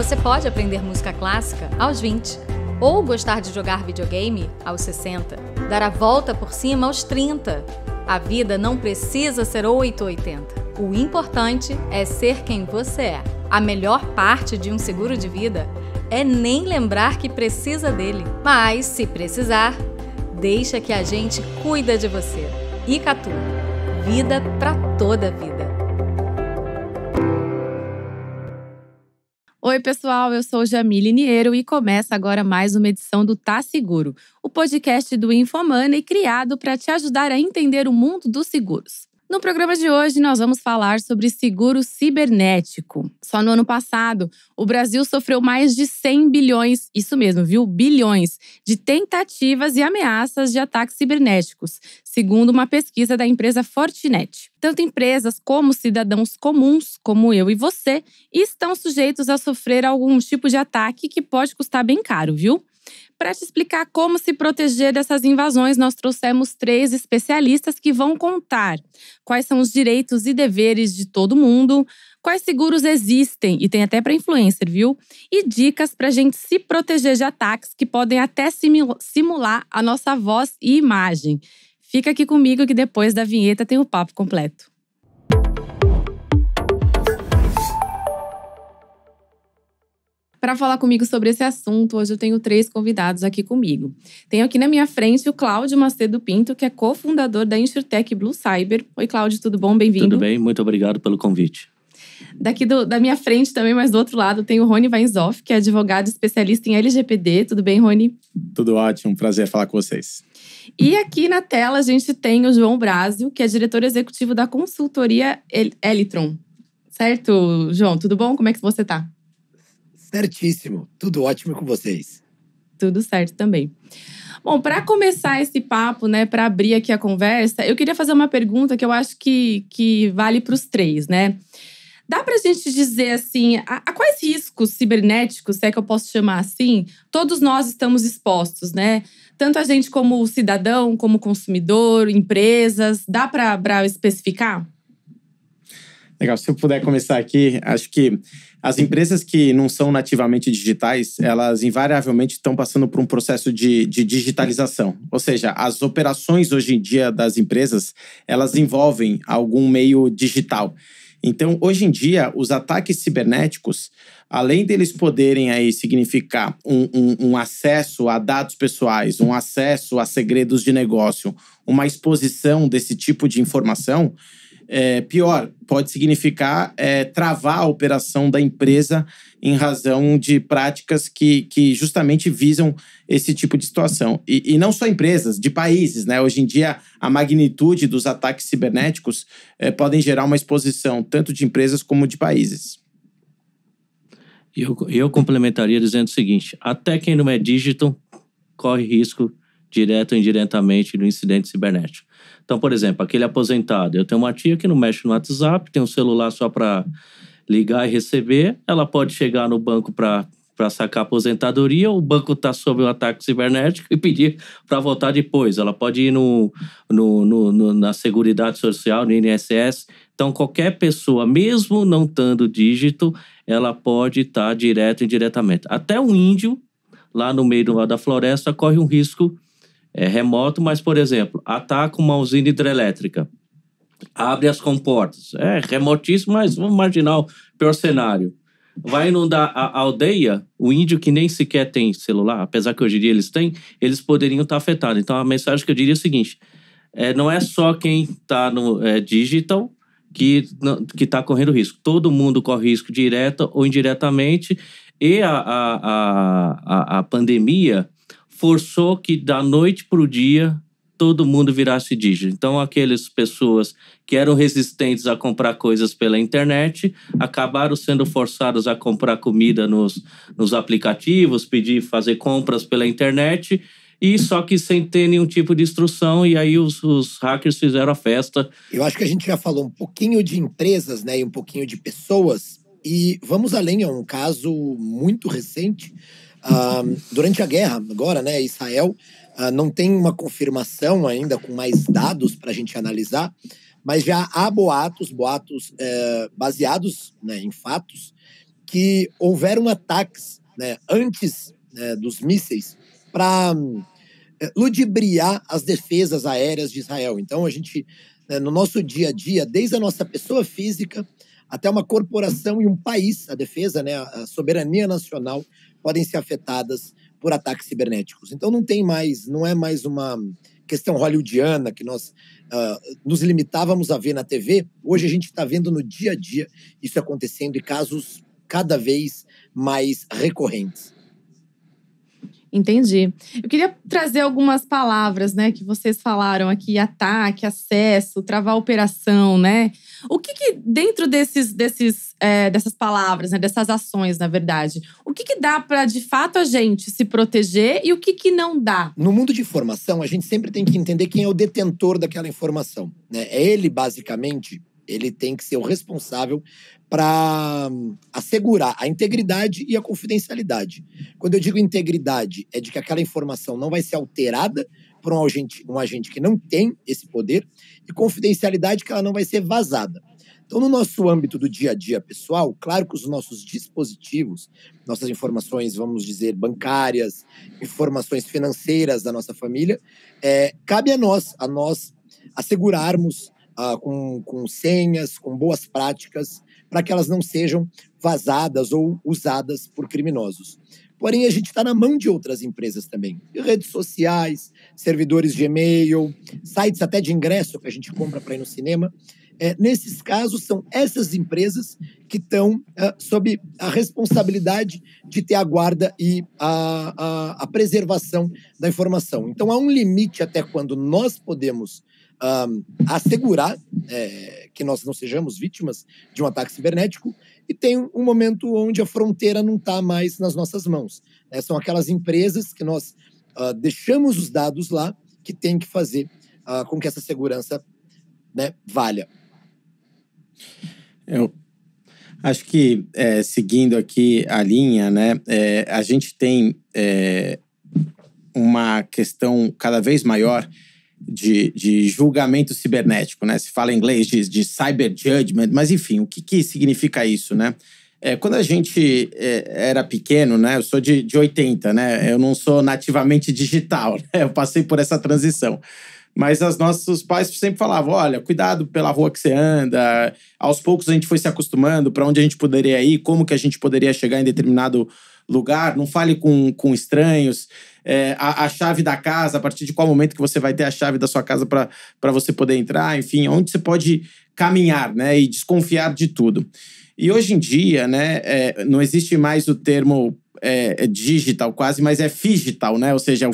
Você pode aprender música clássica aos 20, ou gostar de jogar videogame aos 60, dar a volta por cima aos 30. A vida não precisa ser 80/80. O importante é ser quem você é. A melhor parte de um seguro de vida é nem lembrar que precisa dele. Mas, se precisar, deixa que a gente cuida de você. Icatu. Vida para toda a vida. Oi, pessoal, eu sou Jamile Niero e começa agora mais uma edição do Tá Seguro, o podcast do Infomani criado para te ajudar a entender o mundo dos seguros. No programa de hoje, nós vamos falar sobre seguro cibernético. Só no ano passado, o Brasil sofreu mais de 100 bilhões, isso mesmo, viu? Bilhões, de tentativas e ameaças de ataques cibernéticos, segundo uma pesquisa da empresa Fortinet. Tanto empresas como cidadãos comuns, como eu e você, estão sujeitos a sofrer algum tipo de ataque que pode custar bem caro, viu? Para te explicar como se proteger dessas invasões, nós trouxemos três especialistas que vão contar quais são os direitos e deveres de todo mundo, quais seguros existem e tem até para influencer, viu? E dicas para a gente se proteger de ataques que podem até simular a nossa voz e imagem. Fica aqui comigo que depois da vinheta tem o papo completo. Para falar comigo sobre esse assunto, hoje eu tenho três convidados aqui comigo. Tenho aqui na minha frente o Cláudio Macedo Pinto, que é cofundador da Insurtech Blue Cyber. Oi, Cláudio, tudo bom? Bem-vindo. Tudo bem, muito obrigado pelo convite. Daqui do, da minha frente também, mas do outro lado, tem o Rony Weinzoff, que é advogado especialista em LGPD. Tudo bem, Rony? Tudo ótimo, prazer falar com vocês. E aqui na tela a gente tem o João Brasil que é diretor executivo da consultoria Elitron. Certo, João? Tudo bom? Como é que você está? Certíssimo. Tudo ótimo com vocês. Tudo certo também. Bom, para começar esse papo, né, para abrir aqui a conversa, eu queria fazer uma pergunta que eu acho que, que vale para os três, né? Dá para a gente dizer assim, a, a, quais riscos cibernéticos, se é que eu posso chamar assim, todos nós estamos expostos, né? Tanto a gente como cidadão, como consumidor, empresas, dá para especificar? Legal, se eu puder começar aqui, acho que as empresas que não são nativamente digitais, elas invariavelmente estão passando por um processo de, de digitalização. Ou seja, as operações hoje em dia das empresas, elas envolvem algum meio digital. Então, hoje em dia, os ataques cibernéticos, além deles poderem aí significar um, um, um, acesso a dados pessoais, um acesso a segredos de negócio, uma exposição desse tipo de informação, é, pior, pode significar é, travar a operação da empresa em razão de práticas que, que justamente visam esse tipo de situação. E, e não só empresas, de países. Né? Hoje em dia, a magnitude dos ataques cibernéticos é, podem gerar uma exposição tanto de empresas como de países. Eu, eu complementaria dizendo o seguinte: até quem não é digital corre risco direto ou indiretamente do incidente cibernético. Então, por exemplo, aquele aposentado, eu tenho uma tia que não mexe no WhatsApp, tem um celular só para ligar e receber, ela pode chegar no banco para para sacar aposentadoria, o banco está sob um ataque cibernético e pedir para voltar depois. Ela pode ir no, no, no, no, na Seguridade Social, no INSS. Então, qualquer pessoa, mesmo não estando dígito, ela pode estar tá direto e indiretamente. Até um índio, lá no meio do da floresta, corre um risco é remoto, mas, por exemplo, ataca uma usina hidrelétrica, abre as comportas. É remotíssimo, mas vamos marginal pior cenário. Vai inundar a aldeia, o índio que nem sequer tem celular, apesar que hoje em dia eles têm, eles poderiam estar afetados. Então, a mensagem que eu diria é o seguinte: é, não é só quem está no é, digital que está correndo risco. Todo mundo corre risco direta ou indiretamente. E a, a, a, a pandemia forçou que da noite para o dia todo mundo virasse digital. Então, aquelas pessoas que eram resistentes a comprar coisas pela internet acabaram sendo forçadas a comprar comida nos, nos aplicativos, pedir, fazer compras pela internet, e só que sem ter nenhum tipo de instrução, e aí os, os hackers fizeram a festa. Eu acho que a gente já falou um pouquinho de empresas né, e um pouquinho de pessoas, e vamos além, é um caso muito recente ah, durante a guerra, agora, né, Israel ah, não tem uma confirmação ainda com mais dados para a gente analisar, mas já há boatos, boatos eh, baseados né, em fatos, que houveram ataques né, antes né, dos mísseis para eh, ludibriar as defesas aéreas de Israel. Então, a gente, né, no nosso dia a dia, desde a nossa pessoa física até uma corporação e um país, a defesa, né, a soberania nacional podem ser afetadas por ataques cibernéticos. Então não tem mais, não é mais uma questão hollywoodiana que nós uh, nos limitávamos a ver na TV. Hoje a gente está vendo no dia a dia isso acontecendo e casos cada vez mais recorrentes. Entendi. Eu queria trazer algumas palavras, né, que vocês falaram aqui: ataque, acesso, travar operação, né? O que, que dentro desses, desses, é, dessas palavras, né, dessas ações, na verdade, o que, que dá para de fato a gente se proteger e o que, que não dá? No mundo de informação, a gente sempre tem que entender quem é o detentor daquela informação. Né? É ele basicamente ele tem que ser o responsável para hum, assegurar a integridade e a confidencialidade. Quando eu digo integridade, é de que aquela informação não vai ser alterada por um agente, um agente que não tem esse poder, e confidencialidade que ela não vai ser vazada. Então, no nosso âmbito do dia a dia pessoal, claro que os nossos dispositivos, nossas informações, vamos dizer, bancárias, informações financeiras da nossa família, é, cabe a nós, a nós assegurarmos ah, com, com senhas, com boas práticas, para que elas não sejam vazadas ou usadas por criminosos. Porém, a gente está na mão de outras empresas também. Redes sociais, servidores de e-mail, sites até de ingresso que a gente compra para ir no cinema. É, nesses casos, são essas empresas que estão é, ah, sob a responsabilidade de ter a guarda e a, a, a preservação da informação. Então, há um limite até quando nós podemos um, assegurar é, que nós não sejamos vítimas de um ataque cibernético, e tem um momento onde a fronteira não está mais nas nossas mãos. Né? São aquelas empresas que nós uh, deixamos os dados lá que tem que fazer uh, com que essa segurança né, valha. Eu acho que, é, seguindo aqui a linha, né, é, a gente tem é, uma questão cada vez maior de, de julgamento cibernético, né? Se fala em inglês de, de cyber judgment, mas enfim, o que, que significa isso, né? É, quando a gente é, era pequeno, né? Eu sou de, de 80, né? Eu não sou nativamente digital, né? Eu passei por essa transição. Mas os nossos pais sempre falavam: olha, cuidado pela rua que você anda. Aos poucos a gente foi se acostumando para onde a gente poderia ir, como que a gente poderia chegar em determinado lugar. Não fale com, com estranhos é, a, a, chave da casa, a partir de qual momento que você vai ter a chave da sua casa para você poder entrar, enfim, onde você pode caminhar né, e desconfiar de tudo. E hoje em dia, né, é, não existe mais o termo é, é digital quase, mas é digital, né? Ou seja, é,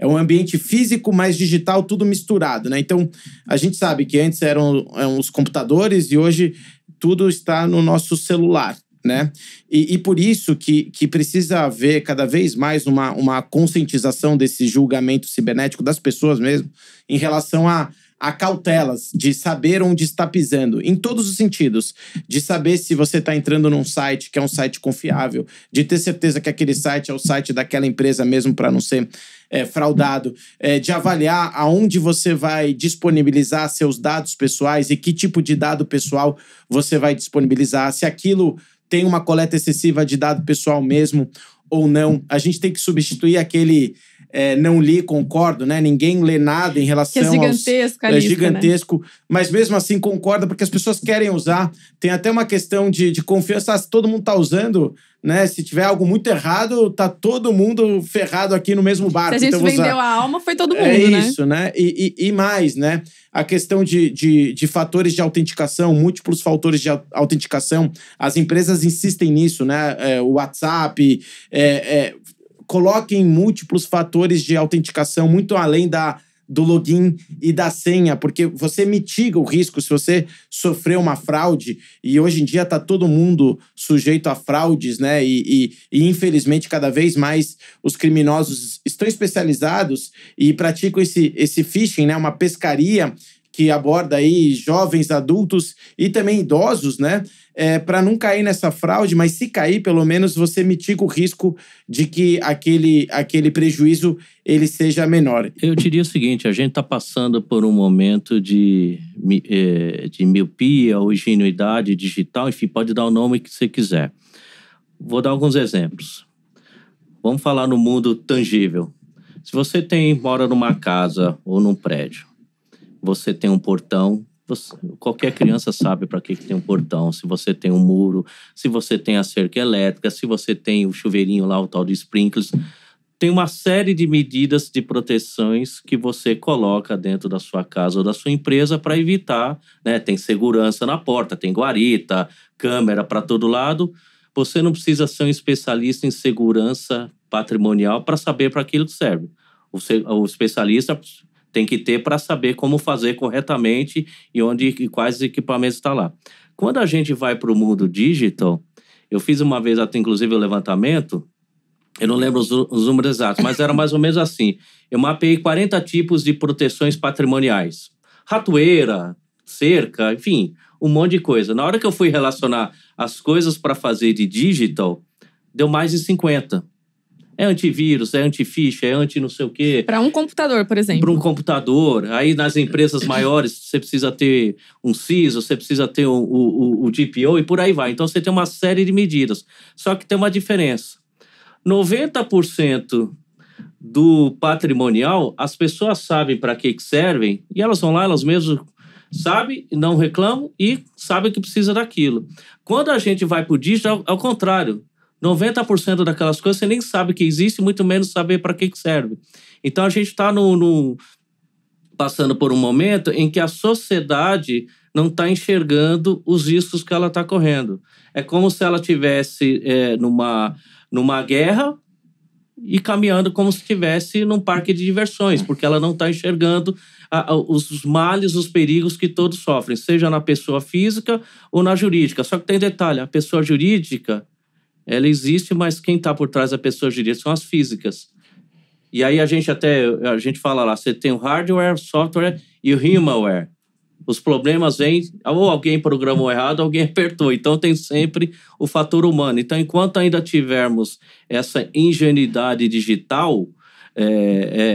é um ambiente físico mais digital, tudo misturado, né? Então, a gente sabe que antes eram, eram os computadores e hoje tudo está no nosso celular né? E, e, por isso que, que precisa haver cada vez mais uma, uma conscientização desse julgamento cibernético das pessoas mesmo em relação a, a cautelas de saber onde está pisando, em todos os sentidos. De saber se você está entrando num site que é um site confiável, de ter certeza que aquele site é o site daquela empresa mesmo para não ser é, fraudado, é, de avaliar aonde você vai disponibilizar seus dados pessoais e que tipo de dado pessoal você vai disponibilizar, se aquilo tem uma coleta excessiva de dado pessoal mesmo ou não. A gente tem que substituir aquele é, não li, concordo, né? Ninguém lê nada em relação que é gigantesco, aos, é lista, né? gigantesco, né? mas mesmo assim concorda porque as pessoas querem usar. Tem até uma questão de, de confiança. Ah, se todo mundo está usando, né? Se tiver algo muito errado, tá todo mundo ferrado aqui no mesmo barco. Se a gente então, vendeu usar... a alma, foi todo mundo, é né? isso, né? E, e, e, mais, né? A questão de, de, de fatores de autenticação, múltiplos fatores de autenticação. As empresas insistem nisso, né? É, o WhatsApp, é, é, coloquem múltiplos fatores de autenticação muito além da do login e da senha, porque você mitiga o risco se você sofrer uma fraude. E hoje em dia está todo mundo sujeito a fraudes, né? E, e, e, infelizmente cada vez mais os criminosos estão especializados e praticam esse, esse phishing, né? Uma pescaria que aborda aí jovens, adultos e também idosos, né? é, para não cair nessa fraude, mas se cair, pelo menos você mitiga o risco de que aquele, aquele prejuízo ele seja menor. Eu diria o seguinte: a gente está passando por um momento de, é, de miopia ou ingenuidade digital, enfim, pode dar o nome que você quiser. Vou dar alguns exemplos. Vamos falar no mundo tangível. Se você tem mora numa casa ou num prédio, você tem um portão, você, qualquer criança sabe para que, que tem um portão, se você tem um muro, se você tem a cerca elétrica, se você tem o chuveirinho lá, o tal de sprinkles, Tem uma série de medidas de proteções que você coloca dentro da sua casa ou da sua empresa para evitar. Né? Tem segurança na porta, tem guarita, câmera para todo lado. Você não precisa ser um especialista em segurança patrimonial para saber para aquilo que serve. O, o especialista tem que ter para saber como fazer corretamente e onde e quais equipamentos está lá. Quando a gente vai para o mundo digital, eu fiz uma vez até inclusive o levantamento, eu não lembro os, os números exatos, mas era mais ou menos assim. Eu mapeei 40 tipos de proteções patrimoniais. Ratoeira, cerca, enfim, um monte de coisa. Na hora que eu fui relacionar as coisas para fazer de digital, deu mais de 50. É antivírus, é anti é anti não sei o quê. Para um computador, por exemplo. Para um computador. Aí nas empresas maiores você precisa ter um CISO, você precisa ter o, o, o GPO e por aí vai. Então você tem uma série de medidas. Só que tem uma diferença. 90% do patrimonial, as pessoas sabem para que, que servem e elas vão lá, elas mesmas sabem, não reclamam e sabem que precisa daquilo. Quando a gente vai para o digital, ao contrário. 90% daquelas coisas você nem sabe que existe, muito menos saber para que, que serve. Então a gente está no, no, passando por um momento em que a sociedade não está enxergando os riscos que ela está correndo. É como se ela tivesse é, numa, numa guerra e caminhando como se estivesse num parque de diversões, porque ela não está enxergando a, a, os males, os perigos que todos sofrem, seja na pessoa física ou na jurídica. Só que tem detalhe: a pessoa jurídica ela existe, mas quem está por trás da pessoa, eu diria, são as físicas. E aí a gente até a gente fala lá, você tem o hardware, software e o humanware. Os problemas vêm, ou alguém programou errado, alguém apertou. Então tem sempre o fator humano. Então, enquanto ainda tivermos essa ingenuidade digital, é,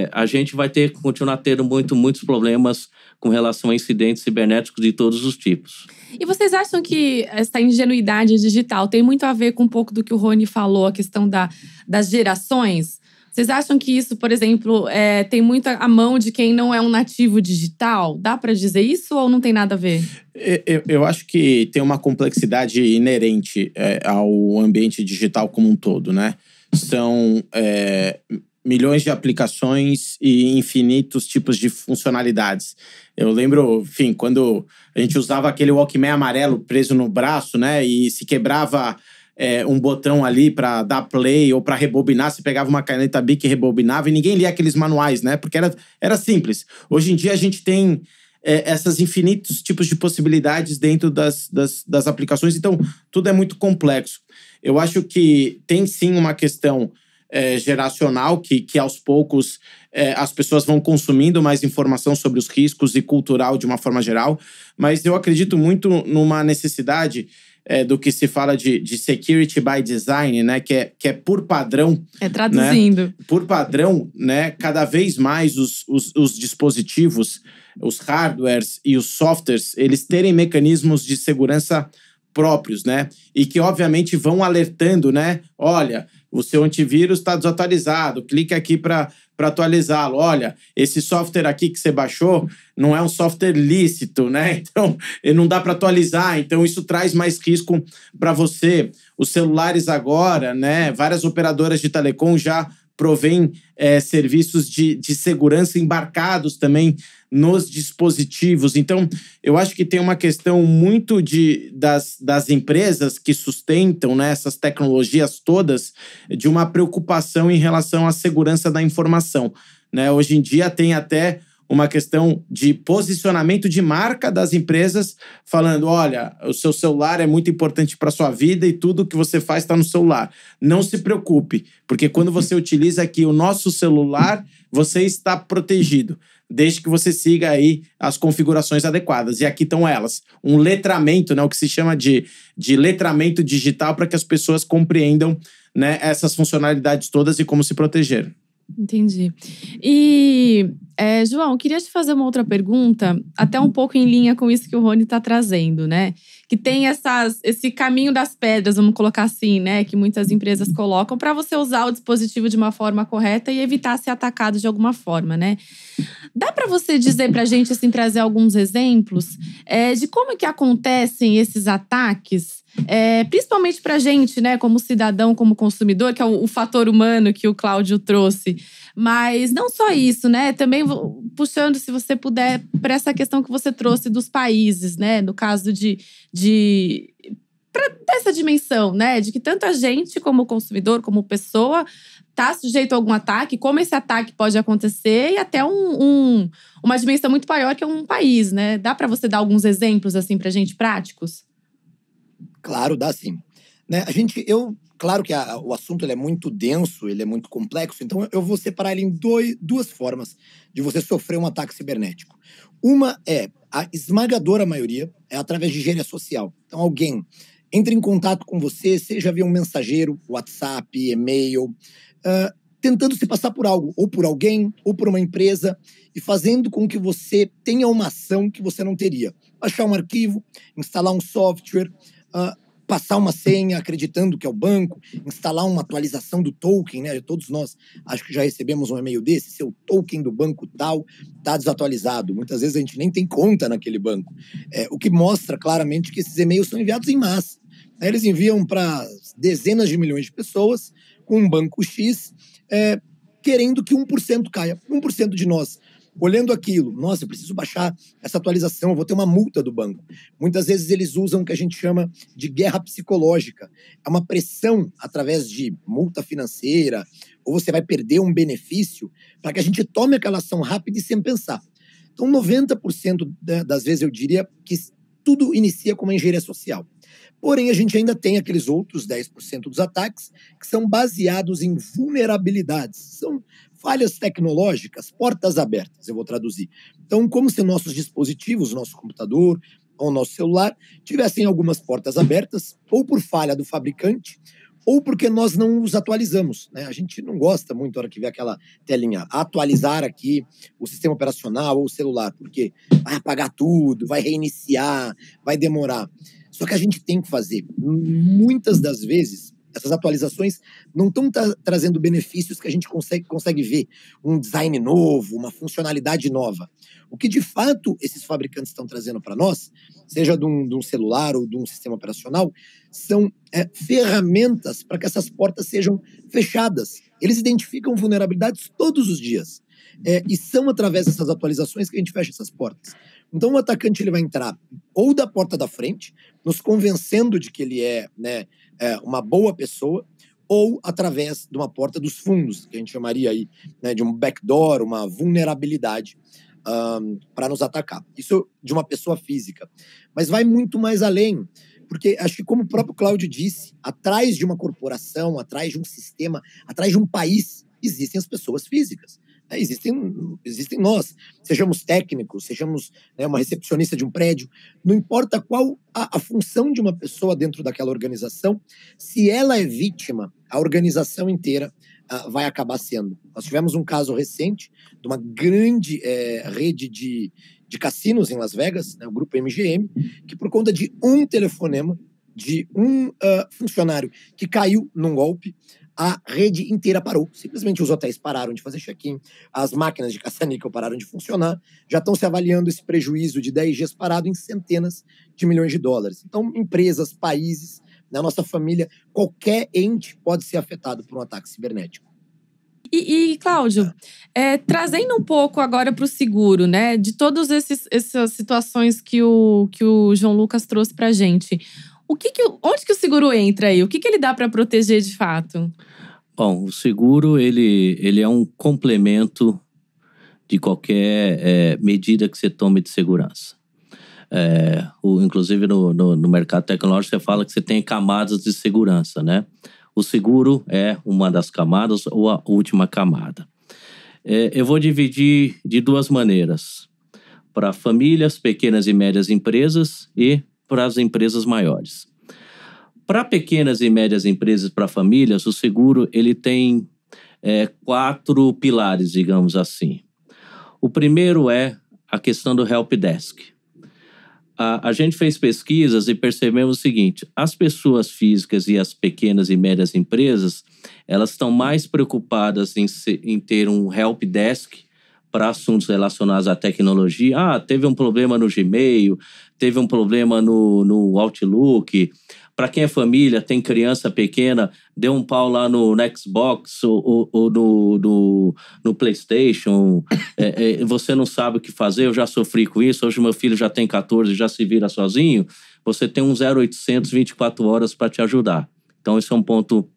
é, a gente vai ter continuar tendo muito, muitos problemas com relação a incidentes cibernéticos de todos os tipos. E vocês acham que essa ingenuidade digital tem muito a ver com um pouco do que o Rony falou, a questão da, das gerações? Vocês acham que isso, por exemplo, é, tem muito a mão de quem não é um nativo digital? Dá para dizer isso ou não tem nada a ver? Eu, eu acho que tem uma complexidade inerente é, ao ambiente digital como um todo, né? São é, milhões de aplicações e infinitos tipos de funcionalidades. Eu lembro, enfim, quando a gente usava aquele Walkman amarelo preso no braço, né? E se quebrava é, um botão ali para dar play ou para rebobinar, você pegava uma caneta BIC e rebobinava, e ninguém lia aqueles manuais, né? Porque era, era simples. Hoje em dia a gente tem é, essas infinitos tipos de possibilidades dentro das, das, das aplicações, então tudo é muito complexo. Eu acho que tem sim uma questão é, geracional que, que aos poucos é, as pessoas vão consumindo mais informação sobre os riscos e cultural de uma forma geral. Mas eu acredito muito numa necessidade é, do que se fala de, de security by design, né? Que é, que é por padrão. É né? traduzindo. Né? Por padrão, né? Cada vez mais os, os, os, dispositivos, os hardwares e os softwares, eles terem mecanismos de segurança próprios, né? E que, obviamente, vão alertando, né? Olha, o seu antivírus está desatualizado, clique aqui para atualizá-lo. Olha, esse software aqui que você baixou não é um software lícito, né? Então, não dá para atualizar, então isso traz mais risco para você. Os celulares agora, né? Várias operadoras de telecom já provém é, serviços de, de segurança embarcados também nos dispositivos. Então, eu acho que tem uma questão muito de, das, das empresas que sustentam né, essas tecnologias todas de uma preocupação em relação à segurança da informação. Né? Hoje em dia tem até uma questão de posicionamento de marca das empresas, falando: olha, o seu celular é muito importante para a sua vida e tudo que você faz está no celular. Não se preocupe, porque quando uhum. você utiliza aqui o nosso celular, você está protegido desde que você siga aí as configurações adequadas. E aqui estão elas. Um letramento, né, o que se chama de, de letramento digital para que as pessoas compreendam né, essas funcionalidades todas e como se proteger. Entendi. E, é, João, queria te fazer uma outra pergunta, até um pouco em linha com isso que o Rony está trazendo, né? Que tem essas, esse caminho das pedras, vamos colocar assim, né? Que muitas empresas colocam para você usar o dispositivo de uma forma correta e evitar ser atacado de alguma forma, né? Dá para você dizer para a gente, assim, trazer alguns exemplos é, de como que acontecem esses ataques é, principalmente para a gente, né, como cidadão, como consumidor, que é o, o fator humano que o Cláudio trouxe. Mas não só isso, né? Também puxando, se você puder, para essa questão que você trouxe dos países, né? No caso de. de para essa dimensão, né? De que tanto a gente, como consumidor, como pessoa, está sujeito a algum ataque, como esse ataque pode acontecer e até um, um uma dimensão muito maior que é um país, né? Dá para você dar alguns exemplos, assim, para gente práticos? Claro, dá sim. Né? A gente, eu, claro que a, o assunto ele é muito denso, ele é muito complexo, então eu vou separar ele em dois, duas formas de você sofrer um ataque cibernético. Uma é a esmagadora maioria é através de gênia social. Então alguém entra em contato com você, seja via um mensageiro, WhatsApp, e-mail, uh, tentando se passar por algo, ou por alguém, ou por uma empresa, e fazendo com que você tenha uma ação que você não teria. Baixar um arquivo, instalar um software, uh, passar uma senha acreditando que é o banco, instalar uma atualização do token, né? Todos nós acho que já recebemos um e-mail desse, seu token do banco tal está desatualizado. Muitas vezes a gente nem tem conta naquele banco. É, o que mostra claramente que esses e-mails são enviados em massa. Aí eles enviam para dezenas de milhões de pessoas com um banco X, é, querendo que 1% caia. 1% de nós olhando aquilo, nossa, eu preciso baixar essa atualização, eu vou ter uma multa do banco. Muitas vezes eles usam o que a gente chama de guerra psicológica. É uma pressão através de multa financeira, ou você vai perder um benefício, para que a gente tome aquela ação rápida e sem pensar. Então, 90% das vezes eu diria que tudo inicia com uma engenharia social. Porém, a gente ainda tem aqueles outros 10% dos ataques que são baseados em vulnerabilidades. São falhas tecnológicas, portas abertas, eu vou traduzir. Então, como se nossos dispositivos, nosso computador ou nosso celular, tivessem algumas portas abertas, ou por falha do fabricante, ou porque nós não os atualizamos. Né? A gente não gosta muito na hora que vê aquela telinha. Atualizar aqui o sistema operacional ou o celular, porque vai apagar tudo, vai reiniciar, vai demorar. Só que a gente tem que fazer. Muitas das vezes, essas atualizações não estão tra trazendo benefícios que a gente consegue, consegue ver. Um design novo, uma funcionalidade nova. O que de fato esses fabricantes estão trazendo para nós, seja de um, de um, celular ou de um sistema operacional, são é, ferramentas para que essas portas sejam fechadas. Eles identificam vulnerabilidades todos os dias. É, e são através dessas atualizações que a gente fecha essas portas. Então o atacante ele vai entrar ou da porta da frente, nos convencendo de que ele é, né, é uma boa pessoa, ou através de uma porta dos fundos, que a gente chamaria aí né, de um backdoor, uma vulnerabilidade um, para nos atacar. Isso de uma pessoa física. Mas vai muito mais além, porque acho que, como o próprio Cláudio disse, atrás de uma corporação, atrás de um sistema, atrás de um país, existem as pessoas físicas. Né? Existem, existem nós, sejamos técnicos, sejamos né, uma recepcionista de um prédio, não importa qual a, a função de uma pessoa dentro daquela organização, se ela é vítima, a organização inteira Uh, vai acabar sendo. Nós tivemos um caso recente de uma grande é, rede de, de cassinos em Las Vegas, né, o grupo MGM, que por conta de um telefonema de um uh, funcionário que caiu num golpe, a rede inteira parou. Simplesmente os hotéis pararam de fazer check-in, as máquinas de caça-níquel pararam de funcionar. Já estão se avaliando esse prejuízo de 10 dias parado em centenas de milhões de dólares. Então, empresas, países, na nossa família, qualquer ente pode ser afetado por um ataque cibernético. E, e Cláudio, é, trazendo um pouco agora para o seguro, né? De todas essas situações que o, que o João Lucas trouxe para gente, o que, que onde que o seguro entra aí? O que, que ele dá para proteger de fato? Bom, o seguro ele, ele é um complemento de qualquer é, medida que você tome de segurança. É, o, inclusive no, no, no, mercado tecnológico você fala que você tem camadas de segurança, né? O seguro é uma das camadas ou a última camada. É, eu vou dividir de duas maneiras: para famílias, pequenas e médias empresas e para as empresas maiores. Para pequenas e médias empresas, para famílias, o seguro ele tem é, quatro pilares, digamos assim. O primeiro é a questão do help desk. A, a, gente fez pesquisas e percebemos o seguinte: as pessoas físicas e as pequenas e médias empresas elas estão mais preocupadas em, se, em ter um help desk para assuntos relacionados à tecnologia. Ah, teve um problema no Gmail, teve um problema no, no Outlook. Para quem é família, tem criança pequena, deu um pau lá no, no Xbox ou, ou, ou no, no, no, PlayStation. É, é, você não sabe o que fazer, eu já sofri com isso. Hoje meu filho já tem 14, já se vira sozinho. Você tem um 0800 24 horas para te ajudar. Então, esse é um ponto,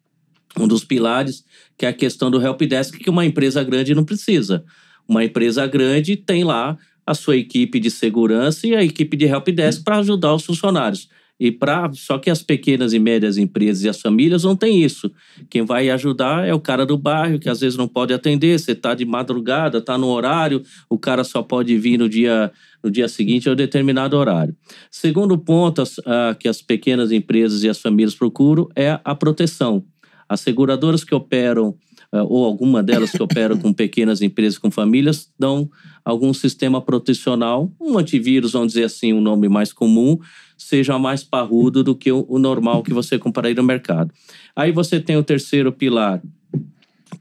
um dos pilares, que é a questão do helpdesk, que uma empresa grande não precisa. Uma empresa grande tem lá a sua equipe de segurança e a equipe de helpdesk para ajudar os funcionários. E para só que as pequenas e médias empresas e as famílias não tem isso. Quem vai ajudar é o cara do bairro que às vezes não pode atender. Você está de madrugada, está no horário, o cara só pode vir no dia no dia seguinte a um determinado horário. Segundo ponto as, ah, que as pequenas empresas e as famílias procuram é a proteção. As seguradoras que operam ah, ou alguma delas que opera com pequenas empresas, com famílias, dão algum sistema protecional, um antivírus, vamos dizer assim, o um nome mais comum, seja mais parrudo do que o normal que você aí no mercado. Aí você tem o terceiro pilar,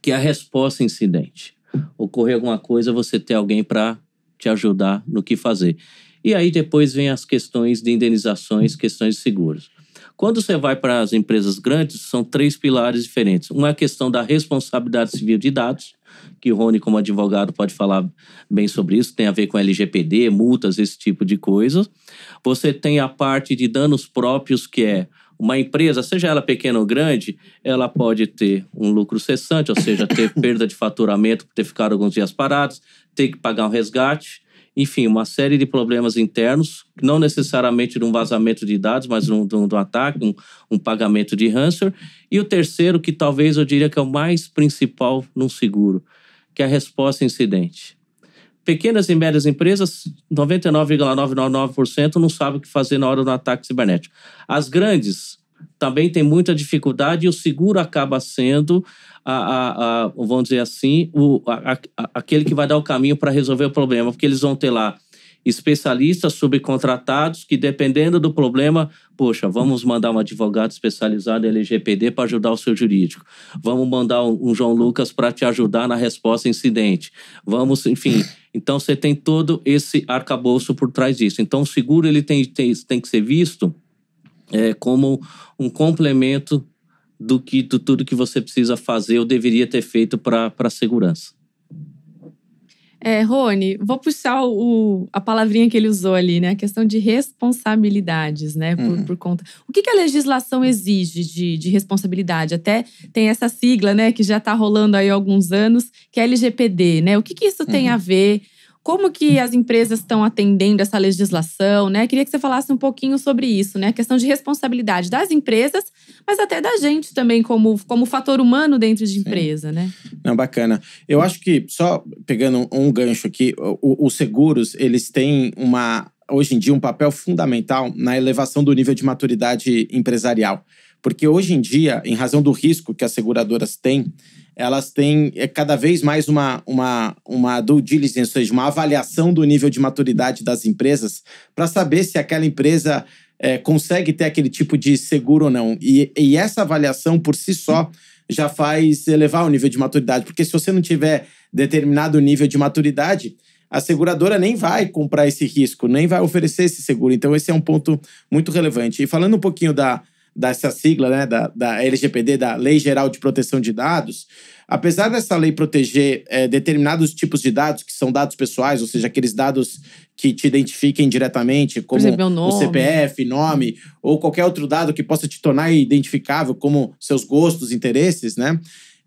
que é a resposta a incidente. Ocorrer alguma coisa, você tem alguém para te ajudar no que fazer. E aí depois vem as questões de indenizações, questões de seguros. Quando você vai para as empresas grandes, são três pilares diferentes. Uma é a questão da responsabilidade civil de dados, que o Rony, como advogado, pode falar bem sobre isso, tem a ver com LGPD, multas, esse tipo de coisa. Você tem a parte de danos próprios, que é uma empresa, seja ela pequena ou grande, ela pode ter um lucro cessante, ou seja, ter perda de faturamento por ter ficado alguns dias parados, ter que pagar um resgate enfim, uma série de problemas internos, não necessariamente de um vazamento de dados, mas de um, de um, de um ataque, um, um, pagamento de ransom. E o terceiro, que talvez eu diria que é o mais principal num seguro, que é a resposta incidente. Pequenas e médias empresas, 99,999% não sabem o que fazer na hora do ataque cibernético. As grandes também têm muita dificuldade e o seguro acaba sendo a, a, a, vamos dizer assim, o, aquele que vai dar o caminho para resolver o problema, porque eles vão ter lá especialistas subcontratados que, dependendo do problema, poxa, vamos mandar um advogado especializado em LGPD para ajudar o seu jurídico. Vamos mandar um, um João Lucas para te ajudar na resposta incidente. Vamos, enfim. Então, você tem todo esse arcabouço por trás disso. Então, o seguro ele tem, tem, tem que ser visto é, como um complemento do que do tudo que você precisa fazer ou deveria ter feito para a segurança. É, Rony, vou puxar o, a palavrinha que ele usou ali, né? A questão de responsabilidades, né? Por, uhum. por conta. O que, que, a legislação exige de, de, responsabilidade? Até tem essa sigla, né, que já está rolando aí há alguns anos, que é LGPD, né? O que, que isso uhum. tem a ver como que as empresas estão atendendo essa legislação, né? Queria que você falasse um pouquinho sobre isso, né? A questão de responsabilidade das empresas, mas até da gente também como, como fator humano dentro de empresa, Sim. né? Não, bacana. Eu acho que só pegando um gancho aqui, os seguros, eles têm uma hoje em dia um papel fundamental na elevação do nível de maturidade empresarial. Porque hoje em dia, em razão do risco que as seguradoras têm, elas têm é, cada vez mais uma, uma, uma due diligence, ou seja, uma avaliação do nível de maturidade das empresas para saber se aquela empresa é, consegue ter aquele tipo de seguro ou não. E, e essa avaliação por si só já faz elevar o nível de maturidade, porque se você não tiver determinado nível de maturidade, a seguradora nem vai comprar esse risco, nem vai oferecer esse seguro. Então, esse é um ponto muito relevante. E falando um pouquinho da dessa sigla, né, da, da LGPD, da Lei Geral de Proteção de Dados, apesar dessa lei proteger é, determinados tipos de dados, que são dados pessoais, ou seja, aqueles dados que te identifiquem diretamente, como exemplo, o CPF, nome, ou qualquer outro dado que possa te tornar identificável, como seus gostos, interesses, né?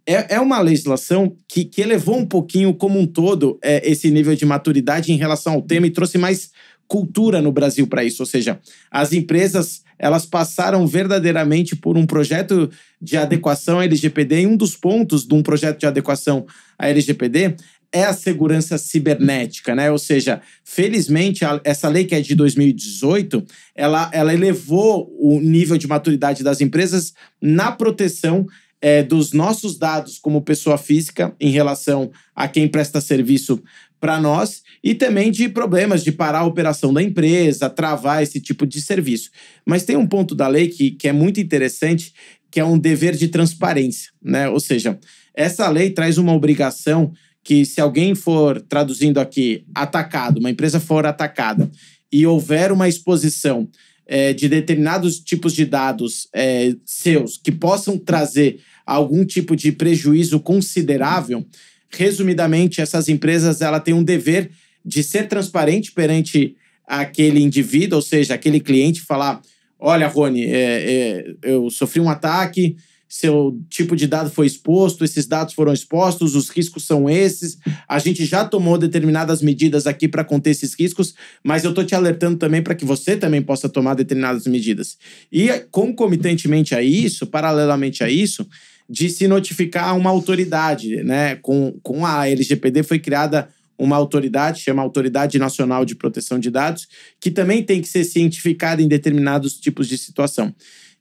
É, é uma legislação que, que elevou um pouquinho, como um todo, é, esse nível de maturidade em relação ao tema e trouxe mais cultura no Brasil para isso. Ou seja, as empresas elas passaram verdadeiramente por um projeto de adequação à LGPD. E um dos pontos de um projeto de adequação à LGPD é a segurança cibernética, né? Ou seja, felizmente, a, essa lei que é de 2018, ela, ela elevou o nível de maturidade das empresas na proteção é, dos nossos dados como pessoa física em relação a quem presta serviço para nós e também de problemas de parar a operação da empresa, travar esse tipo de serviço. Mas tem um ponto da lei que, que é muito interessante, que é um dever de transparência, né? Ou seja, essa lei traz uma obrigação que se alguém for traduzindo aqui atacado, uma empresa for atacada e houver uma exposição é, de determinados tipos de dados é, seus que possam trazer algum tipo de prejuízo considerável, Resumidamente, essas empresas ela tem um dever de ser transparente perante aquele indivíduo, ou seja, aquele cliente, falar: olha, Rony, é, é, eu sofri um ataque, seu tipo de dado foi exposto, esses dados foram expostos, os riscos são esses. A gente já tomou determinadas medidas aqui para conter esses riscos, mas eu estou te alertando também para que você também possa tomar determinadas medidas. E concomitantemente a isso, paralelamente a isso, de se notificar uma autoridade, né? Com, com a LGPD foi criada uma autoridade, chama Autoridade Nacional de Proteção de Dados, que também tem que ser cientificada em determinados tipos de situação.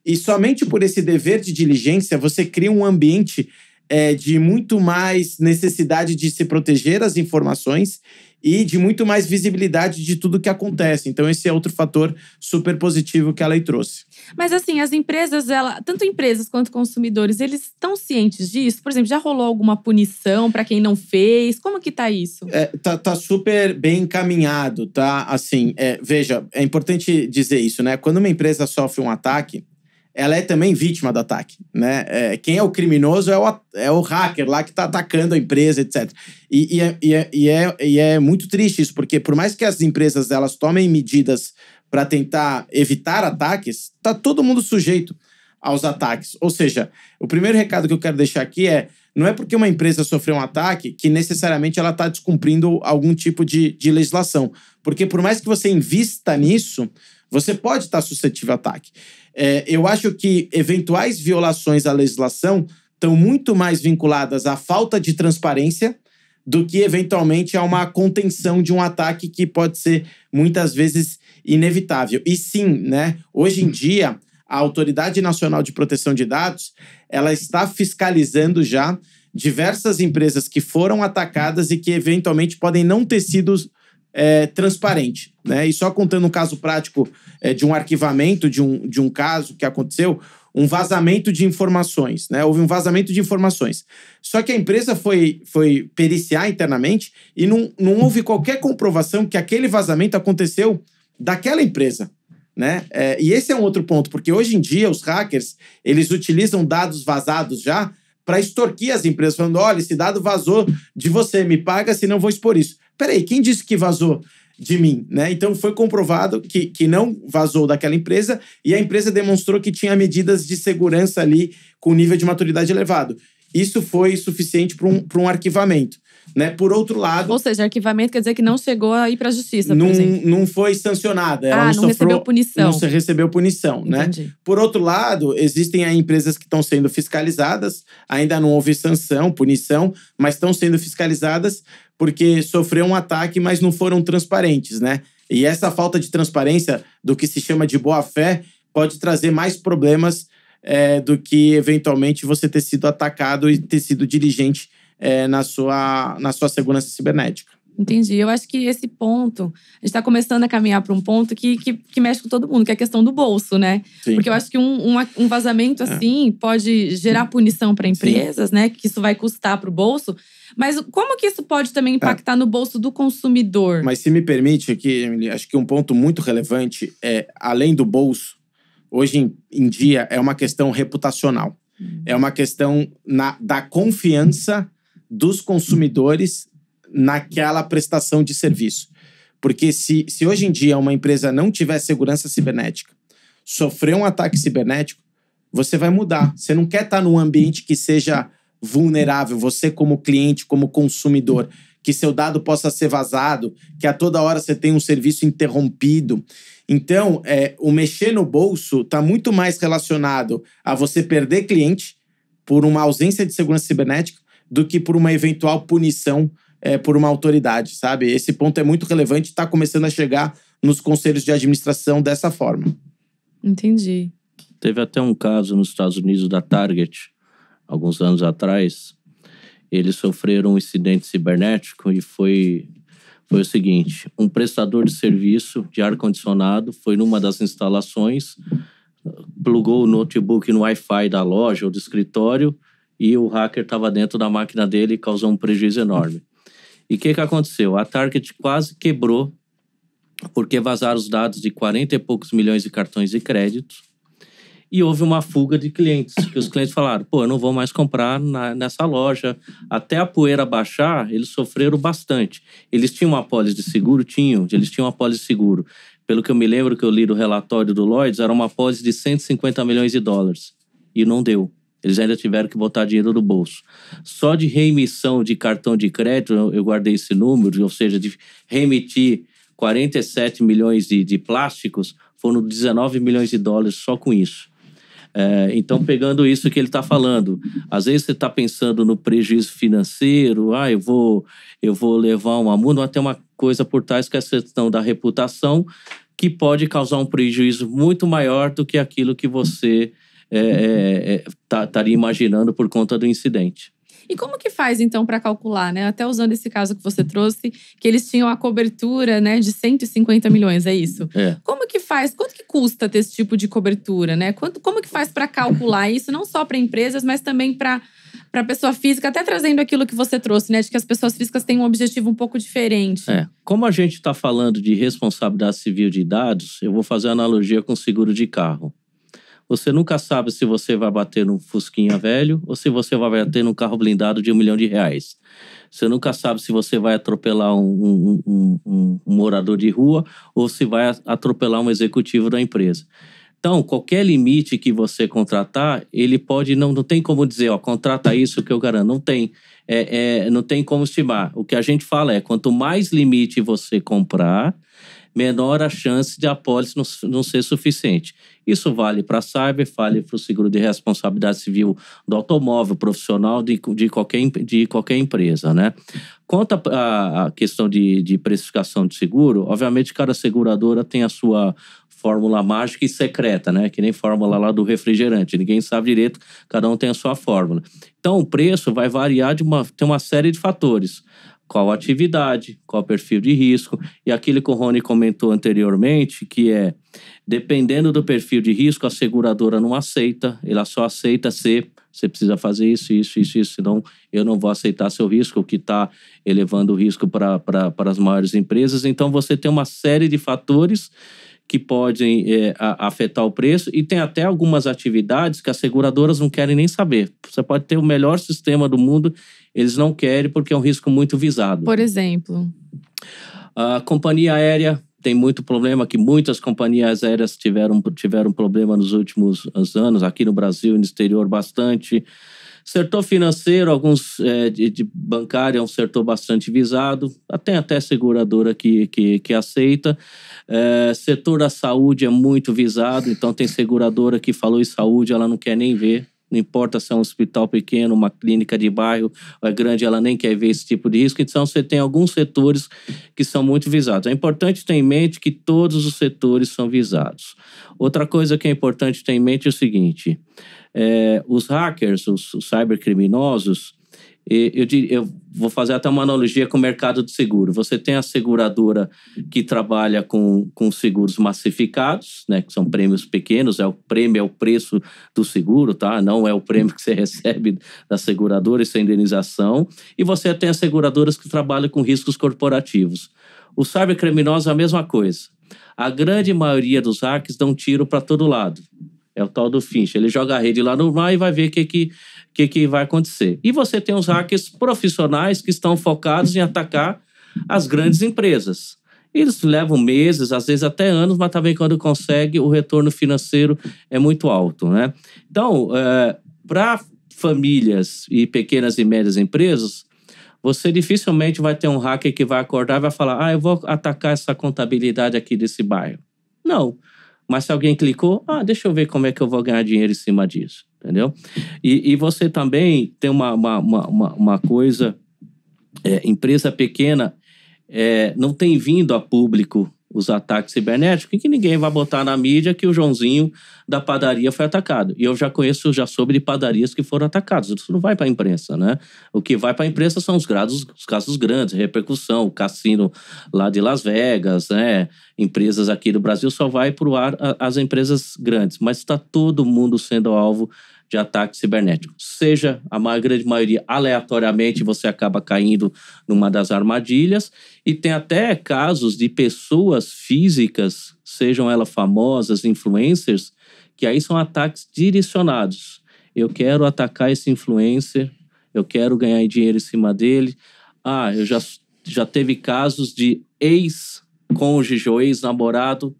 E somente por esse dever de diligência você cria um ambiente é, de muito mais necessidade de se proteger as informações e de muito mais visibilidade de tudo que acontece. Então, esse é outro fator super positivo que a lei trouxe. Mas, assim, as empresas, ela, tanto empresas quanto consumidores, eles estão cientes disso? Por exemplo, já rolou alguma punição para quem não fez? Como que tá isso? É, tá, tá super bem encaminhado, tá? Assim, é, veja, é importante dizer isso, né? Quando uma empresa sofre um ataque, ela é também vítima do ataque, né? É, quem é o criminoso é o, é o hacker lá que está atacando a empresa, etc. E, é, e, é, e, é, e, é, muito triste isso, porque por mais que as empresas elas tomem medidas para tentar evitar ataques, tá todo mundo sujeito aos ataques. Ou seja, o primeiro recado que eu quero deixar aqui é não é porque uma empresa sofreu um ataque que necessariamente ela está descumprindo algum tipo de, de legislação. Porque por mais que você invista nisso, você pode estar tá suscetível a ataque. É, eu acho que eventuais violações à legislação estão muito mais vinculadas à falta de transparência do que eventualmente a uma contenção de um ataque que pode ser muitas vezes inevitável. E sim, né, hoje em dia a Autoridade Nacional de Proteção de Dados, ela está fiscalizando já diversas empresas que foram atacadas e que eventualmente podem não ter sido é, transparente. Né? E só contando um caso prático é, de um arquivamento de um, de um caso que aconteceu, um vazamento de informações, né? Houve um vazamento de informações. Só que a empresa foi, foi periciar internamente e não, não houve qualquer comprovação que aquele vazamento aconteceu daquela empresa. Né? É, e esse é um outro ponto, porque hoje em dia os hackers eles utilizam dados vazados já para extorquir as empresas, falando: olha, esse dado vazou de você, me paga, senão vou expor isso peraí, quem disse que vazou? de mim, né? Então foi comprovado que, que não vazou daquela empresa e a empresa demonstrou que tinha medidas de segurança ali com nível de maturidade elevado. Isso foi suficiente para um, um arquivamento. Né? Por outro lado. Ou seja, arquivamento quer dizer que não chegou a ir para a justiça. Não, não foi sancionada. Ela ah, não, sofreu, recebeu punição. Não recebeu punição, né? Entendi. né? Por outro lado, existem aí empresas que estão sendo fiscalizadas, ainda não houve sanção, punição, mas estão sendo fiscalizadas porque sofreu um ataque, mas não foram transparentes, né? E essa falta de transparência do que se chama de boa-fé pode trazer mais problemas é, do que eventualmente você ter sido atacado e ter sido diligente é, na, sua, na sua segurança cibernética. Entendi. Eu acho que esse ponto, a gente está começando a caminhar para um ponto que, que, que, mexe com todo mundo, que é a questão do bolso, né? Sim. Porque eu acho que um, um, um vazamento é. assim é. pode gerar punição para empresas, Sim. né? Que isso vai custar para o bolso. Mas como que isso pode também é. impactar é. no bolso do consumidor? Mas se me permite aqui, Emily, acho que um ponto muito relevante é, além do bolso, hoje em, em dia é uma questão reputacional. Hum. É uma questão na, da confiança dos consumidores naquela prestação de serviço. Porque se, se hoje em dia uma empresa não tiver segurança cibernética, sofrer um ataque cibernético, você vai mudar. Você não quer estar num ambiente que seja vulnerável, você como cliente, como consumidor, que seu dado possa ser vazado, que a toda hora você tenha um serviço interrompido. Então, é, o mexer no bolso está muito mais relacionado a você perder cliente por uma ausência de segurança cibernética do que por uma eventual punição é, por uma autoridade, sabe? Esse ponto é muito relevante e está começando a chegar nos conselhos de administração dessa forma. Entendi. Teve até um caso nos Estados Unidos da Target, alguns anos atrás. Eles sofreram um incidente cibernético e foi, foi o seguinte: um prestador de serviço de ar-condicionado foi numa das instalações, plugou o notebook no Wi-Fi da loja ou do escritório e o hacker estava dentro da máquina dele e causou um prejuízo enorme. E o que, que aconteceu? A Target quase quebrou porque vazaram os dados de 40 e poucos milhões de cartões de crédito e houve uma fuga de clientes, que os clientes falaram, pô, eu não vou mais comprar na, nessa loja. Até a poeira baixar, eles sofreram bastante. Eles tinham uma apólice de seguro? Tinham, eles tinham uma apólice de seguro. Pelo que eu me lembro que eu li do relatório do Lloyds, era uma apólice de 150 milhões de dólares e não deu. Eles ainda tiveram que botar dinheiro no bolso. Só de reemissão de cartão de crédito, eu guardei esse número, ou seja, de remitir 47 milhões de, de plásticos, foram 19 milhões de dólares só com isso. É, então, pegando isso que ele está falando, às vezes você está pensando no prejuízo financeiro, ah, eu vou, eu vou levar uma multa, até tem uma coisa por trás que é a questão da reputação, que pode causar um prejuízo muito maior do que aquilo que você é, é, é, tá, estaria imaginando por conta do incidente. E como que faz, então, para calcular, né? Até usando esse caso que você trouxe, que eles tinham a cobertura né, de 150 milhões, é isso? É. Como que faz? Quanto que custa ter esse tipo de cobertura, né? Quanto, como que faz para calcular isso, não só para empresas, mas também para para pessoa física, até trazendo aquilo que você trouxe, né? De que as pessoas físicas têm um objetivo um pouco diferente. É. Como a gente está falando de responsabilidade civil de dados, eu vou fazer analogia com seguro de carro. Você nunca sabe se você vai bater num Fusquinha velho ou se você vai bater num carro blindado de um milhão de reais. Você nunca sabe se você vai atropelar um, um, um, um morador de rua ou se vai atropelar um executivo da empresa. Então, qualquer limite que você contratar, ele pode não, não tem como dizer, ó, contrata isso que eu garanto. Não tem, é, é, não tem como estimar. O que a gente fala é, quanto mais limite você comprar, menor a chance de a apólice não, ser suficiente. Isso vale para a cyber, vale para o seguro de responsabilidade civil do automóvel, profissional, de, de, qualquer, de qualquer empresa, né? Quanto à questão de, de precificação de seguro, obviamente cada seguradora tem a sua fórmula mágica e secreta, né? Que nem fórmula lá do refrigerante. Ninguém sabe direito, cada um tem a sua fórmula. Então, o preço vai variar de uma, tem uma série de fatores qual atividade, qual perfil de risco. E aquilo que o Rony comentou anteriormente, que é dependendo do perfil de risco, a seguradora não aceita, ela só aceita se você precisa fazer isso, isso, isso, isso, senão eu não vou aceitar seu risco, que está elevando o risco para as maiores empresas. Então, você tem uma série de fatores que podem é, afetar o preço e tem até algumas atividades que as seguradoras não querem nem saber. Você pode ter o melhor sistema do mundo, eles não querem porque é um risco muito visado. Por exemplo, a companhia aérea tem muito problema que muitas companhias aéreas tiveram tiveram problema nos últimos anos aqui no Brasil e no exterior bastante. Setor financeiro, alguns é, de, de, bancário é um setor bastante visado, tem até seguradora que, que, que aceita. É, setor da saúde é muito visado, então tem seguradora que falou em saúde, ela não quer nem ver. Não importa se é um hospital pequeno, uma clínica de bairro ou é grande, ela nem quer ver esse tipo de risco. Então, você tem alguns setores que são muito visados. É importante ter em mente que todos os setores são visados. Outra coisa que é importante ter em mente é o seguinte: é, os hackers, os, os cybercriminosos, eu, eu, vou fazer até uma analogia com o mercado de seguro. Você tem a seguradora que trabalha com, com seguros massificados, né, que são prêmios pequenos, é o prêmio é o preço do seguro, tá? Não é o prêmio que você recebe da seguradora, isso é indenização. E você tem as seguradoras que trabalham com riscos corporativos. O cybercriminoso é a mesma coisa. A grande maioria dos hacks dão tiro para todo lado. É o tal do Finch. Ele joga a rede lá no mar e vai ver o que, que o que, que vai acontecer. E você tem os hackers profissionais que estão focados em atacar as grandes empresas. Eles levam meses, às vezes até anos, mas também quando consegue, o retorno financeiro é muito alto. Né? Então, é, eh, para famílias e pequenas e médias empresas, você dificilmente vai ter um hacker que vai acordar e vai falar: ah, eu vou atacar essa contabilidade aqui desse bairro. Não. Mas se alguém clicou, ah, deixa eu ver como é que eu vou ganhar dinheiro em cima disso entendeu? E, e você também tem uma, uma, uma, uma coisa, é, empresa pequena é, não tem vindo a público os ataques cibernéticos, e que ninguém vai botar na mídia que o Joãozinho da padaria foi atacado. E eu já conheço, já soube de padarias que foram atacadas. Isso não vai para a imprensa, né? O que vai para a imprensa são os, grados, os casos grandes, repercussão, o cassino lá de Las Vegas, né? Empresas aqui do Brasil só vai para o ar as empresas grandes. Mas está todo mundo sendo alvo de ataque cibernético. Seja a grande maioria aleatoriamente, você acaba caindo numa das armadilhas, e tem até casos de pessoas físicas, sejam elas famosas, influencers, que aí são ataques direcionados. Eu quero atacar esse influencer, eu quero ganhar dinheiro em cima dele. Ah, eu já, já teve casos de ex-cônjuge ou ex-namorado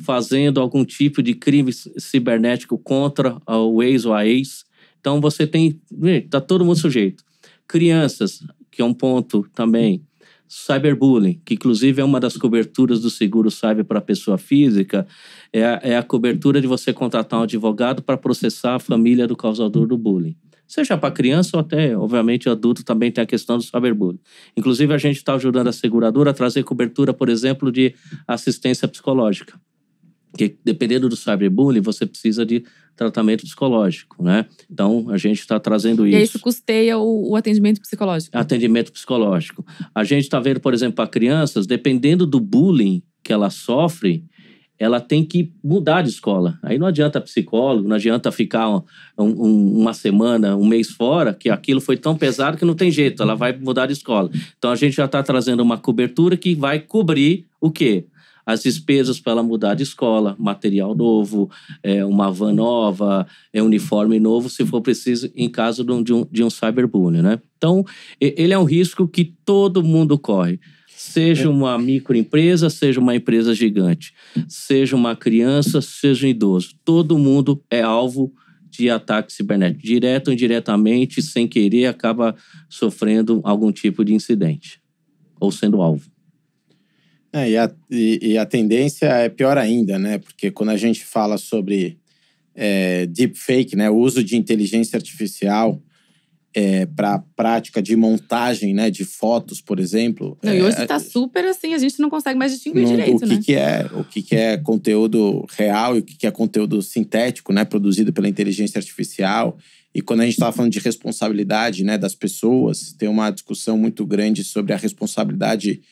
fazendo algum tipo de crime cibernético contra o ex ou a ex. Então você tem, está todo mundo sujeito. Crianças, que é um ponto também, cyberbullying, que inclusive é uma das coberturas do seguro cyber para a pessoa física, é a, é a cobertura de você contratar um advogado para processar a família do causador do bullying. Seja para criança ou até, obviamente, adulto também tem a questão do cyberbullying. Inclusive, a gente está ajudando a seguradora a trazer cobertura, por exemplo, de assistência psicológica porque dependendo do cyberbullying, você precisa de tratamento psicológico, né? Então, a gente está trazendo isso. E isso custeia o, o atendimento psicológico? Atendimento psicológico. A gente está vendo, por exemplo, para crianças, dependendo do bullying que ela sofre, ela tem que mudar de escola. Aí não adianta psicólogo, não adianta ficar um, um, uma semana, um mês fora, que aquilo foi tão pesado que não tem jeito, ela vai mudar de escola. Então a gente já está trazendo uma cobertura que vai cobrir o quê? as despesas para ela mudar de escola, material novo, é, uma van nova, é, uniforme novo, se for preciso, em caso de um, de um cyberbullying, né? Então, ele é um risco que todo mundo corre. Seja uma microempresa, seja uma empresa gigante, seja uma criança, seja um idoso. Todo mundo é alvo de ataque cibernético, direto ou indiretamente, sem querer, acaba sofrendo algum tipo de incidente ou sendo alvo. É, e, a, e, e, a tendência é pior ainda, né? Porque quando a gente fala sobre é, deepfake, né? o uso de inteligência artificial é, para prática de montagem né? de fotos, por exemplo. Não, é, e hoje está super assim, a gente não consegue mais distinguir no, direito. O, que, né? que, é, o que, que é conteúdo real e o que, que é conteúdo sintético, né? produzido pela inteligência artificial. E quando a gente estava falando de responsabilidade né? das pessoas, tem uma discussão muito grande sobre a responsabilidade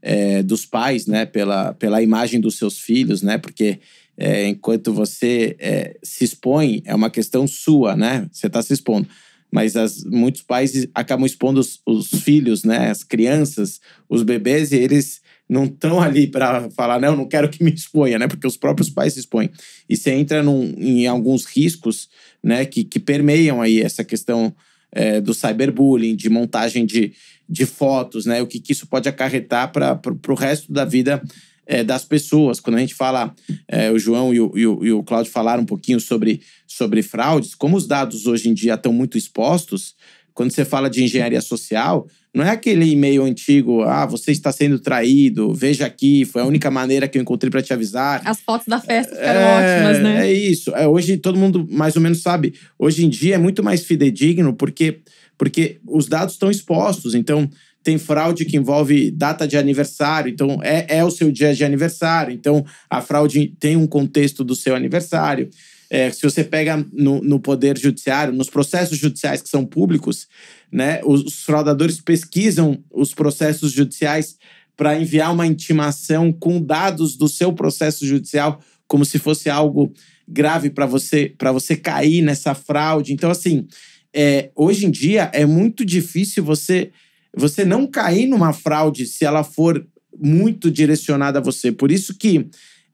é, dos pais, né? Pela, pela imagem dos seus filhos, né? Porque é, enquanto você é, se expõe, é uma questão sua, né? Você está se expondo. Mas as, muitos pais acabam expondo os, os, filhos, né? As crianças, os bebês, e eles não estão ali para falar, não, não quero que me exponha, né? Porque os próprios pais se expõem. E você entra num, em alguns riscos, né? Que, que permeiam aí essa questão é, do cyberbullying, de montagem de, de fotos, né? O que, que isso pode acarretar para o resto da vida é, das pessoas. Quando a gente fala, é, o João e o, e o, e o Cláudio falaram um pouquinho sobre, sobre fraudes, como os dados hoje em dia estão muito expostos, quando você fala de engenharia social, não é aquele e-mail antigo, ah, você está sendo traído, veja aqui, foi a única maneira que eu encontrei para te avisar. As fotos da festa é, ficaram é, ótimas, né? É isso. É, hoje todo mundo mais ou menos sabe. Hoje em dia é muito mais fidedigno porque, porque os dados estão expostos. Então, tem fraude que envolve data de aniversário, então é, é o seu dia de aniversário. Então, a fraude tem um contexto do seu aniversário. É, se você pega no, no, poder judiciário, nos processos judiciais que são públicos, né, os, os fraudadores pesquisam os processos judiciais para enviar uma intimação com dados do seu processo judicial, como se fosse algo grave para você para você cair nessa fraude. Então, assim, é, hoje em dia é muito difícil você você não cair numa fraude se ela for muito direcionada a você. Por isso que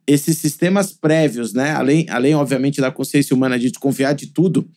esses sistemas prévios, né? Além, além, obviamente, da consciência humana de desconfiar de tudo,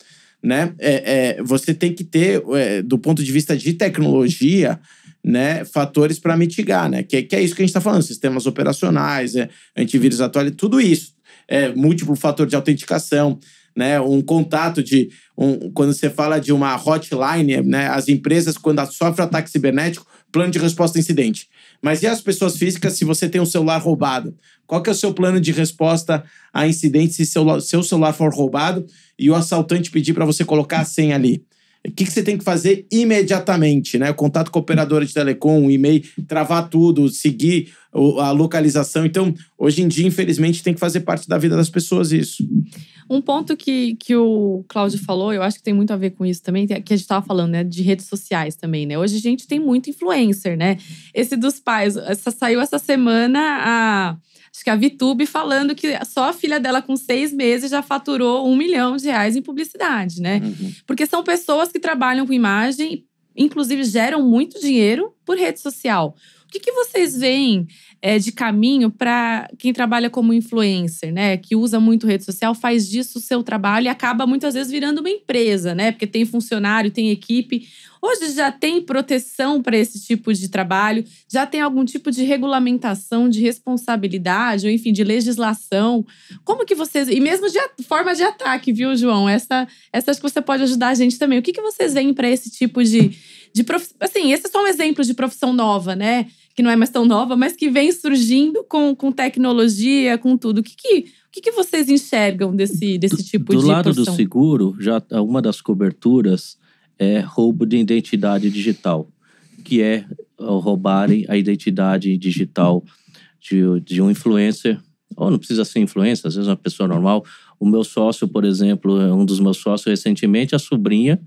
né? É, é, você tem que ter, é, do ponto de vista de tecnologia, né, fatores para mitigar, né? Que, que, é isso que a gente está falando: sistemas operacionais, é, antivírus atual, é tudo isso. É, múltiplo fator de autenticação, né? Um contato de. Um, quando você fala de uma hotline, né? As empresas, quando sofrem ataque cibernético, plano de resposta a incidente. Mas e as pessoas físicas se você tem um celular roubado? Qual que é o seu plano de resposta a incidentes se seu, seu celular for roubado e o assaltante pedir para você colocar a senha ali? O que, que, você tem que fazer imediatamente, né? Contato com a operadora de telecom, e-mail, travar tudo, seguir a localização. Então, hoje em dia, infelizmente, tem que fazer parte da vida das pessoas isso. Um ponto que, que o Cláudio falou, eu acho que tem muito a ver com isso também, que a gente estava falando, né, de redes sociais também, né? Hoje a gente tem muito influencer, né? Esse dos pais, essa, saiu essa semana a acho que a Vitube falando que só a filha dela com seis meses já faturou um milhão de reais em publicidade, né? Uhum. Porque são pessoas que trabalham com imagem, inclusive geram muito dinheiro por rede social. O que, que vocês veem é, de caminho para quem trabalha como influencer, né? Que usa muito rede social, faz disso o seu trabalho e acaba muitas vezes virando uma empresa, né? Porque tem funcionário, tem equipe. Hoje já tem proteção para esse tipo de trabalho, já tem algum tipo de regulamentação, de responsabilidade, ou enfim, de legislação. Como que vocês. E mesmo de forma de ataque, viu, João? Essa, essa acho que você pode ajudar a gente também. O que, que vocês veem para esse tipo de de prof... assim, esse é só um exemplo de profissão nova, né? Que não é mais tão nova, mas que vem surgindo com, com tecnologia, com tudo. O que, que, o que, que vocês enxergam desse, desse tipo do, do de profissão? Do lado do seguro, já tá, uma das coberturas é roubo de identidade digital, que é roubarem a identidade digital de, de um influencer, ou não precisa ser influencer, às vezes é uma pessoa normal. O meu sócio, por exemplo, é um dos meus sócios recentemente, a sobrinha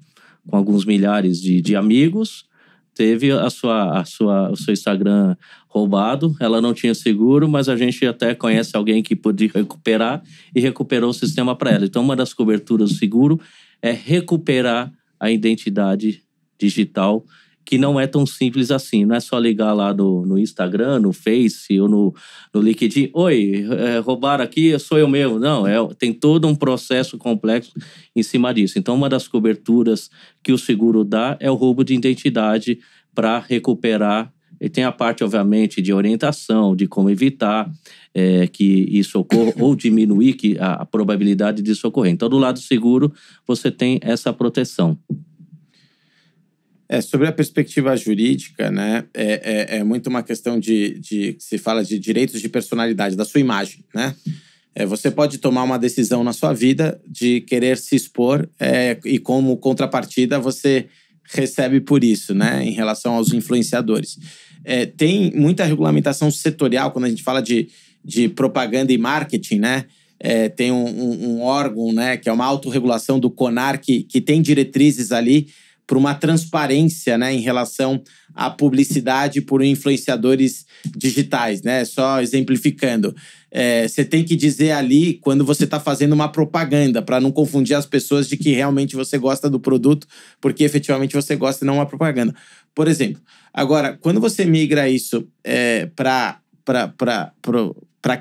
com alguns milhares de, de amigos, teve a sua, a sua, o seu Instagram roubado. Ela não tinha seguro, mas a gente até conhece alguém que podia recuperar e recuperou o sistema para ela. Então, uma das coberturas do seguro é recuperar a identidade digital que não é tão simples assim. Não é só ligar lá no, no Instagram, no Face ou no, no LinkedIn. Oi, é, roubaram aqui, sou eu mesmo. Não, é, tem todo um processo complexo em cima disso. Então, uma das coberturas que o seguro dá é o roubo de identidade para recuperar. E tem a parte, obviamente, de orientação, de como evitar é, que isso ocorra ou diminuir que a, a probabilidade disso ocorrer. Então, do lado seguro, você tem essa proteção. É, sobre a perspectiva jurídica, né, é, é, é, muito uma questão de, de. Se fala de direitos de personalidade, da sua imagem, né? É, você pode tomar uma decisão na sua vida de querer se expor é, e, como contrapartida, você recebe por isso, né, em relação aos influenciadores. É, tem muita regulamentação setorial, quando a gente fala de, de propaganda e marketing, né? É, tem um, um, um, órgão, né, que é uma autorregulação do CONAR, que, que tem diretrizes ali por uma transparência né, em relação à publicidade por influenciadores digitais, né? Só exemplificando. É, você tem que dizer ali quando você está fazendo uma propaganda, para não confundir as pessoas de que realmente você gosta do produto, porque efetivamente você gosta e não uma propaganda. Por exemplo, agora, quando você migra isso é, para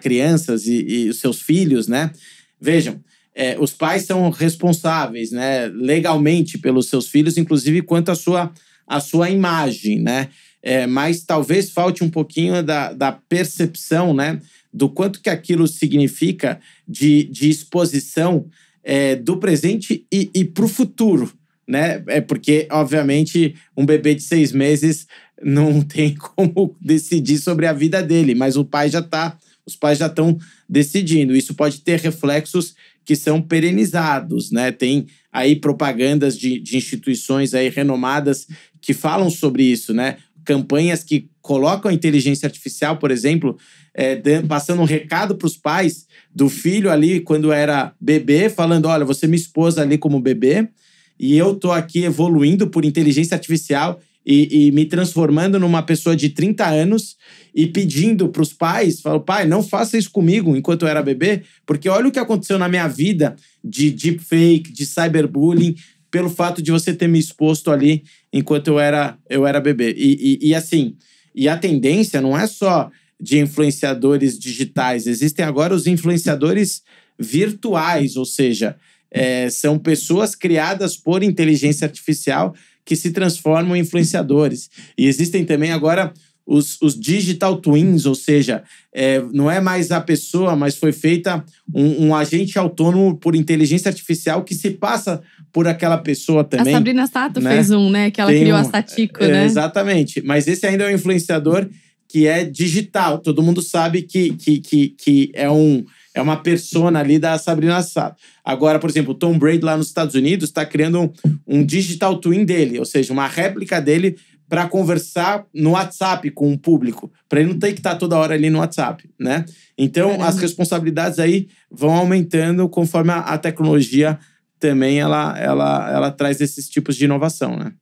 crianças e, e os seus filhos, né? Vejam, é, os pais são responsáveis, né, legalmente pelos seus filhos, inclusive quanto à sua, à sua imagem, né? É, mas talvez falte um pouquinho da, da percepção, né, do quanto que aquilo significa de, de exposição é, do presente e, e para o futuro, né? É porque, obviamente, um bebê de seis meses não tem como decidir sobre a vida dele, mas o pai já tá, os pais já estão decidindo. Isso pode ter reflexos que são perenizados, né? Tem aí propagandas de, de instituições aí renomadas que falam sobre isso, né? Campanhas que colocam a inteligência artificial, por exemplo, é, passando um recado para os pais do filho ali quando era bebê, falando: olha, você é me expôs ali como bebê e eu tô aqui evoluindo por inteligência artificial e, e me transformando numa pessoa de 30 anos e pedindo para os pais, falo, pai, não faça isso comigo enquanto eu era bebê, porque olha o que aconteceu na minha vida de deepfake, de cyberbullying, pelo fato de você ter me exposto ali enquanto eu era, eu era bebê. E, e, e assim, e a tendência não é só de influenciadores digitais, existem agora os influenciadores virtuais, ou seja, é, são pessoas criadas por inteligência artificial que se transformam em influenciadores. E existem também agora os, os digital twins, ou seja, é, não é mais a pessoa, mas foi feita um, um, agente autônomo por inteligência artificial que se passa por aquela pessoa também. A Sabrina Sato né? fez um, né? Que ela Tem criou um, a Satiko, é, né? Exatamente. Mas esse ainda é um influenciador que é digital. Todo mundo sabe que, que, que, que é um é uma persona ali da Sabrina Sato. Agora, por exemplo, o Tom Brady lá nos Estados Unidos está criando um, um, digital twin dele, ou seja, uma réplica dele para conversar no WhatsApp com o público, para ele não ter que estar tá toda hora ali no WhatsApp, né? Então, Caramba. as responsabilidades aí vão aumentando conforme a, a tecnologia também ela, ela, ela traz esses tipos de inovação, né?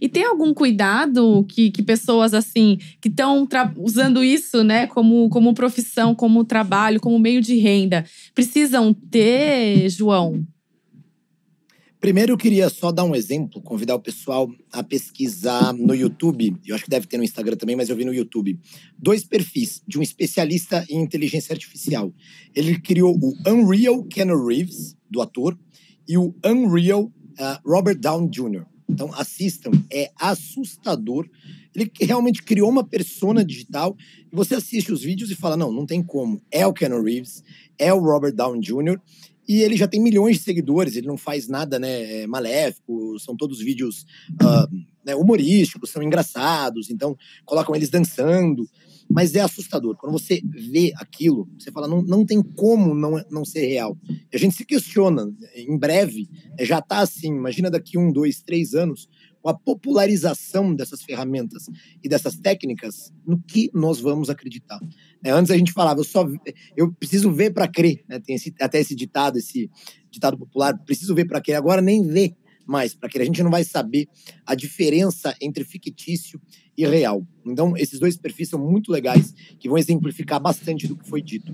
E tem algum cuidado que, que pessoas assim que estão usando isso, né, como, como profissão, como trabalho, como meio de renda, precisam ter, João? Primeiro, eu queria só dar um exemplo, convidar o pessoal a pesquisar no YouTube, eu acho que deve ter no Instagram também, mas eu vi no YouTube, dois perfis de um especialista em inteligência artificial. Ele criou o Unreal Ken Reeves, do ator, e o Unreal uh, Robert Downey Jr. Então, assistam, é assustador. Ele realmente criou uma persona digital e você assiste os vídeos e fala: não, não tem como. É o Keanu Reeves, é o Robert Downey Jr. E ele já tem milhões de seguidores, ele não faz nada né, é maléfico, são todos vídeos uh, né, humorísticos, são engraçados, então colocam eles dançando. Mas é assustador. Quando você vê aquilo, você fala, não, não tem como não, não ser real. E a gente se questiona. Em breve, é, já está assim. Imagina daqui um, dois, três anos, com a popularização dessas ferramentas e dessas técnicas, no que nós vamos acreditar? É, antes a gente falava, eu só eu preciso ver para crer. Né? Tem esse, até esse ditado, esse ditado popular, preciso ver para crer. Agora nem ver mais, para que a gente não vai saber a diferença entre fictício e real. Então, esses dois perfis são muito legais, que vão exemplificar bastante do que foi dito.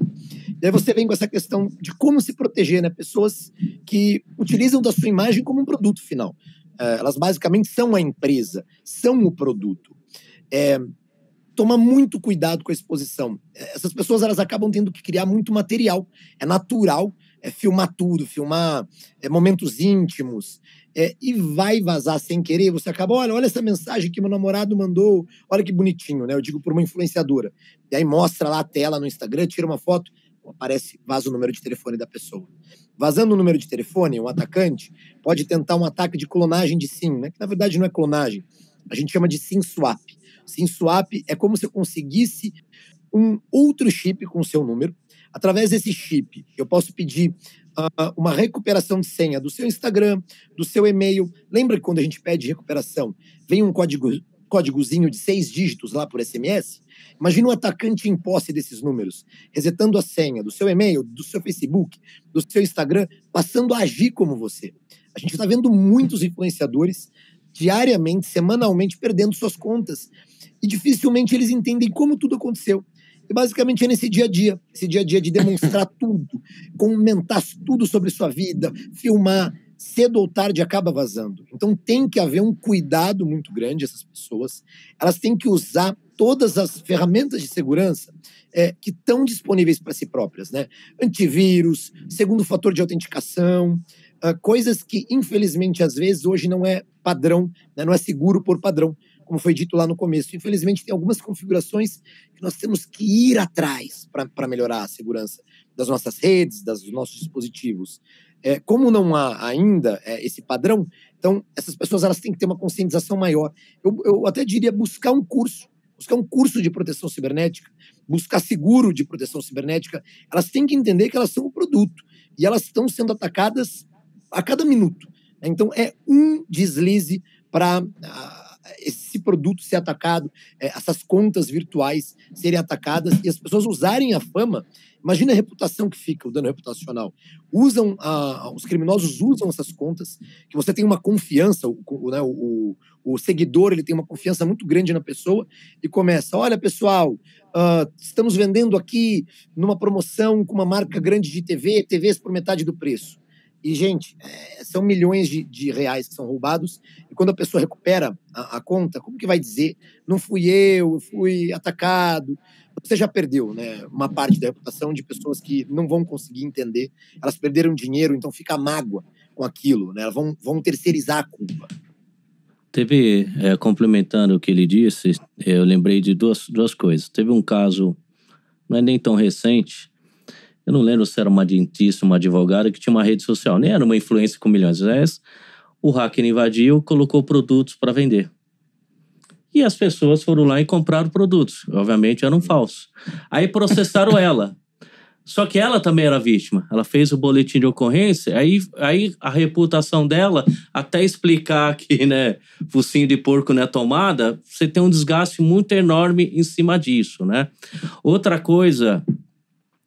E aí você vem com essa questão de como se proteger, né? Pessoas que utilizam da sua imagem como um produto final. É, elas basicamente são a empresa, são o produto. É, toma muito cuidado com a exposição. É, essas pessoas elas acabam tendo que criar muito material. É natural é filmar tudo, filmar é, momentos íntimos, é, e vai vazar sem querer, você acaba, olha, olha essa mensagem que meu namorado mandou, olha que bonitinho, né? Eu digo por uma influenciadora. E aí mostra lá a tela no Instagram, tira uma foto, aparece, vaza o número de telefone da pessoa. Vazando o número de telefone, um atacante pode tentar um ataque de clonagem de SIM, né? que na verdade não é clonagem, a gente chama de SIM swap. SIM swap é como se eu conseguisse um outro chip com o seu número. Através desse chip, eu posso pedir ah, uma recuperação de senha do seu Instagram, do seu e-mail. Lembra que quando a gente pede recuperação, vem um código, códigozinho de seis dígitos lá por SMS? Imagina um atacante em posse desses números, resetando a senha do seu e-mail, do seu Facebook, do seu Instagram, passando a agir como você. A gente está vendo muitos influenciadores diariamente, semanalmente, perdendo suas contas. E dificilmente eles entendem como tudo aconteceu. E basicamente é nesse dia a dia, esse dia a dia de demonstrar tudo, comentar tudo sobre sua vida, filmar, cedo ou tarde acaba vazando. Então tem que haver um cuidado muito grande essas pessoas. Elas têm que usar todas as ferramentas de segurança é, que estão disponíveis para si próprias, né? Antivírus, segundo fator de autenticação, uh, coisas que infelizmente às vezes hoje não é padrão, né? não é seguro por padrão como foi dito lá no começo. Infelizmente, tem algumas configurações que nós temos que ir atrás para melhorar a segurança das nossas redes, dos nossos dispositivos. É, como não há ainda é, esse padrão, então essas pessoas elas têm que ter uma conscientização maior. Eu, eu até diria buscar um curso, buscar um curso de proteção cibernética, buscar seguro de proteção cibernética. Elas têm que entender que elas são um produto e elas estão sendo atacadas a cada minuto. Então é um deslize para ah, esse produto ser atacado, é, essas contas virtuais serem atacadas e as pessoas usarem a fama. Imagina a reputação que fica, o dano reputacional. Usam, a, os criminosos usam essas contas, que você tem uma confiança, o, o, né, o, o seguidor ele tem uma confiança muito grande na pessoa e começa: olha pessoal, uh, estamos vendendo aqui numa promoção com uma marca grande de TV, TVs por metade do preço. E, gente, é, são milhões de, de, reais que são roubados. E quando a pessoa recupera a, a, conta, como que vai dizer? Não fui eu, fui atacado. Você já perdeu né, uma parte da reputação de pessoas que não vão conseguir entender. Elas perderam dinheiro, então fica mágoa com aquilo. Né? Elas vão, vão terceirizar a culpa. Teve, é, complementando o que ele disse, eu lembrei de duas, duas coisas. Teve um caso, não é nem tão recente, eu não lembro se era uma dentista, uma advogada que tinha uma rede social, nem era uma influência com milhões de reais. O hacker invadiu, colocou produtos para vender. E as pessoas foram lá e compraram produtos. Obviamente eram falsos. Aí processaram ela. Só que ela também era vítima. Ela fez o boletim de ocorrência, aí, aí a reputação dela, até explicar que, né, focinho de porco não é tomada, você tem um desgaste muito enorme em cima disso, né? Outra coisa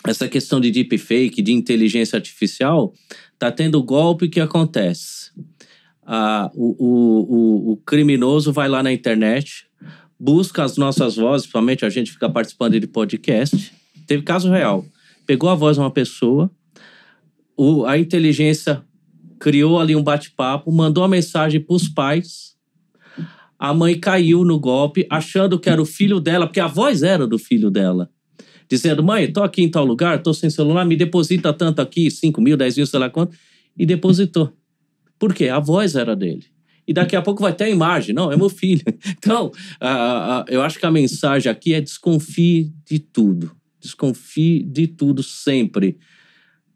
essa questão de deepfake, de inteligência artificial, tá tendo golpe que acontece. Ah, o, o, o, criminoso vai lá na internet, busca as nossas vozes, principalmente a gente fica participando de podcast. Teve caso real. Pegou a voz de uma pessoa, o, a inteligência criou ali um bate-papo, mandou a mensagem para os pais. A mãe caiu no golpe, achando que era o filho dela, porque a voz era do filho dela dizendo: mãe, tô aqui em tal lugar, tô sem celular, me deposita tanto aqui, 5 mil, 10 mil, sei lá quanto. E depositou. Por quê? A voz era dele. E daqui a pouco vai ter a imagem. Não, é meu filho. Então, eu acho que a mensagem aqui é desconfie de tudo. Desconfie de tudo sempre.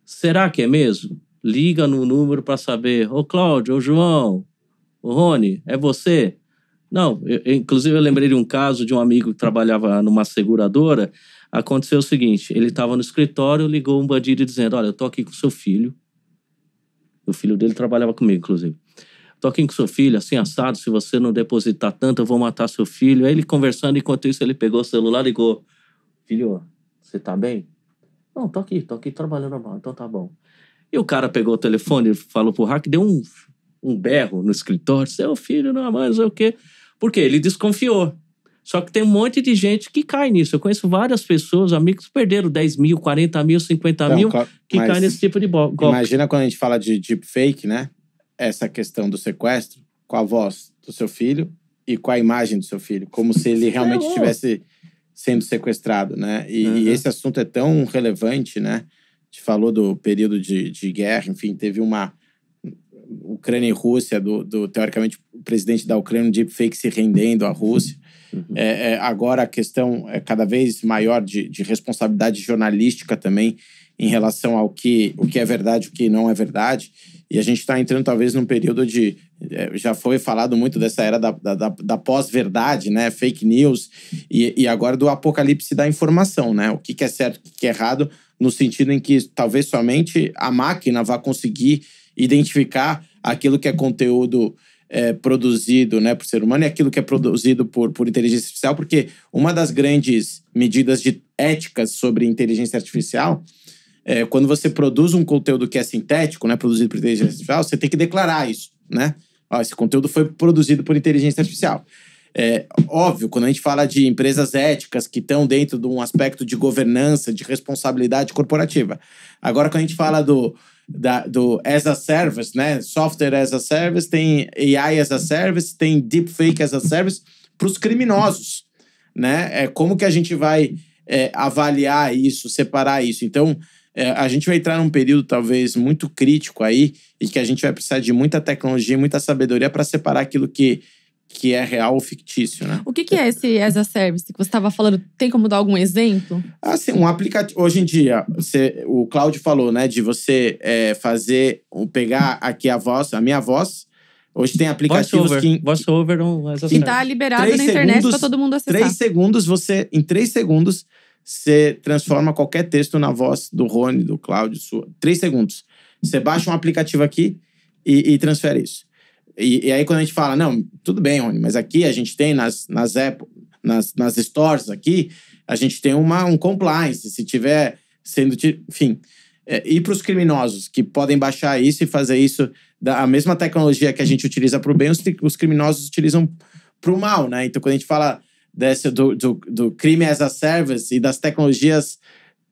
Será que é mesmo? Liga no número para saber. Ô, Cláudio, ô, João, ô, Rony, é você? Não, eu, inclusive eu lembrei de um caso de um amigo que trabalhava numa seguradora. Aconteceu o seguinte: ele estava no escritório, ligou um bandido dizendo: Olha, eu tô aqui com seu filho. O filho dele trabalhava comigo, inclusive. Tô aqui com seu filho, assim assado. Se você não depositar tanto, eu vou matar seu filho. Aí ele conversando, enquanto isso, ele pegou o celular, ligou: Filho, você tá bem? Não, tô aqui, tô aqui trabalhando mal, então tá bom. E o cara pegou o telefone, falou pro hack, deu um, um berro no escritório: Seu filho, não, mas é o quê? Porque ele desconfiou. Só que tem um monte de gente que cai nisso. Eu conheço várias pessoas, amigos, que perderam 10 mil, 40 mil, 50 então, mil, que caem nesse tipo de golpe. Imagina quando a gente fala de deepfake, né? Essa questão do sequestro com a voz do seu filho e com a imagem do seu filho, como se ele realmente estivesse sendo sequestrado, né? E, uhum. e, esse assunto é tão relevante, né? A gente falou do período de, de guerra, enfim, teve uma. Ucrânia e Rússia, do, do, teoricamente o presidente da Ucrânia, um deepfake se rendendo à Rússia. Uhum. É, é, agora a questão é cada vez maior de, de, responsabilidade jornalística também em relação ao que, o que é verdade, o que não é verdade. E a gente está entrando talvez num período de. É, já foi falado muito dessa era da, da, da pós-verdade, né? Fake news, e, e, agora do apocalipse da informação, né? O que, que é certo, o que, que é errado, no sentido em que talvez somente a máquina vá conseguir identificar aquilo que é conteúdo é, produzido né, por ser humano e aquilo que é produzido por, por inteligência artificial, porque uma das grandes medidas de éticas sobre inteligência artificial é, quando você produz um conteúdo que é sintético, né, produzido por inteligência artificial, você tem que declarar isso, né? Ó, esse conteúdo foi produzido por inteligência artificial. É, óbvio, quando a gente fala de empresas éticas que estão dentro de um aspecto de governança, de responsabilidade corporativa. Agora, quando a gente fala do, da, do as a service, né? Software as a service, tem AI as a service, tem deepfake as a service para os criminosos, né? É, como que a gente vai é, avaliar isso, separar isso? Então, é, a gente vai entrar num período talvez muito crítico aí e que a gente vai precisar de muita tecnologia, muita sabedoria para separar aquilo que que é real ou fictício, né? O que, que é esse as a service que você estava falando? Tem como dar algum exemplo? Assim, um aplicativo. Hoje em dia, você, o Claudio falou, né, de você é, fazer, pegar aqui a voz, a minha voz. Hoje tem aplicativos voice over, que. VoiceOver é um, as a service. Que está liberado na internet para todo mundo acessar. Três segundos, você. Em três segundos, você transforma qualquer texto na voz do Rony, do Claudio, sua. Três segundos. Você baixa um aplicativo aqui e, e transfere isso. E, e, aí, quando a gente fala, não, tudo bem, Rony, mas aqui a gente tem nas, nas, Apple, nas, nas stores aqui, a gente tem uma, um compliance. Se tiver sendo. Enfim. É, e para os criminosos que podem baixar isso e fazer isso, da, a mesma tecnologia que a gente utiliza para o bem, os, os criminosos utilizam para o mal, né? Então, quando a gente fala desse, do, do, do crime as a service e das tecnologias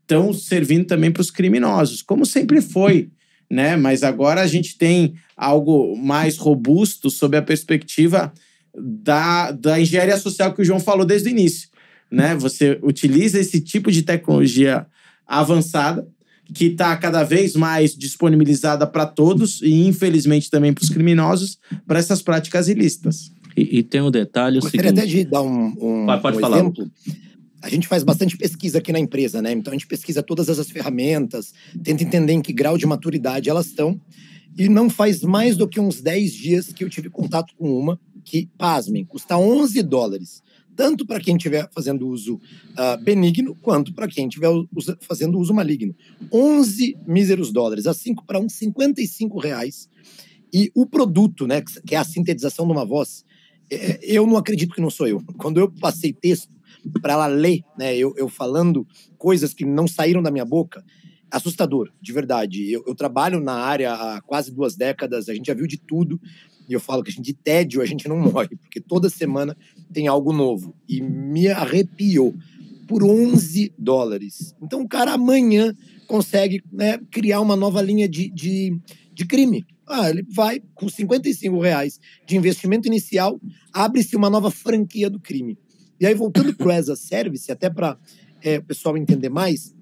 estão servindo também para os criminosos, como sempre foi, né? Mas agora a gente tem algo mais robusto sob a perspectiva da, da engenharia social que o João falou desde o início. Né? Você utiliza esse tipo de tecnologia avançada que está cada vez mais disponibilizada para todos e, infelizmente, também para os criminosos, para essas práticas ilícitas. E, e tem um detalhe... É Eu gostaria até de dar um, um, pode, pode um falar. exemplo. A gente faz bastante pesquisa aqui na empresa, né? Então, a gente pesquisa todas essas ferramentas, tenta entender em que grau de maturidade elas estão. E não faz mais do uhum. que uns 10 dias que eu tive contato com uma que, pasmem, custa 11 dólares. Tanto para quem estiver fazendo uso uh, benigno, quanto para quem estiver fazendo uso maligno. 11 míseros dólares, a 5 para uns 55 reais. E o produto, né, que é a sintetização de uma voz, é, é eu não acredito que não sou eu. Quando eu passei texto para ela ler, né, eu, eu falando coisas que não saíram da minha boca, assustador, de verdade. Eu, eu, trabalho na área há quase duas décadas, a gente já viu de tudo. E eu falo que a gente, de tédio a gente não morre, porque toda semana tem algo novo. E me arrepiou por 11 dólares. Então o cara amanhã consegue né, criar uma nova linha de, de, de crime. Ah, ele vai com 55 reais de investimento inicial, abre-se uma nova franquia do crime. E aí, voltando para o as a service, até para é, o pessoal entender mais,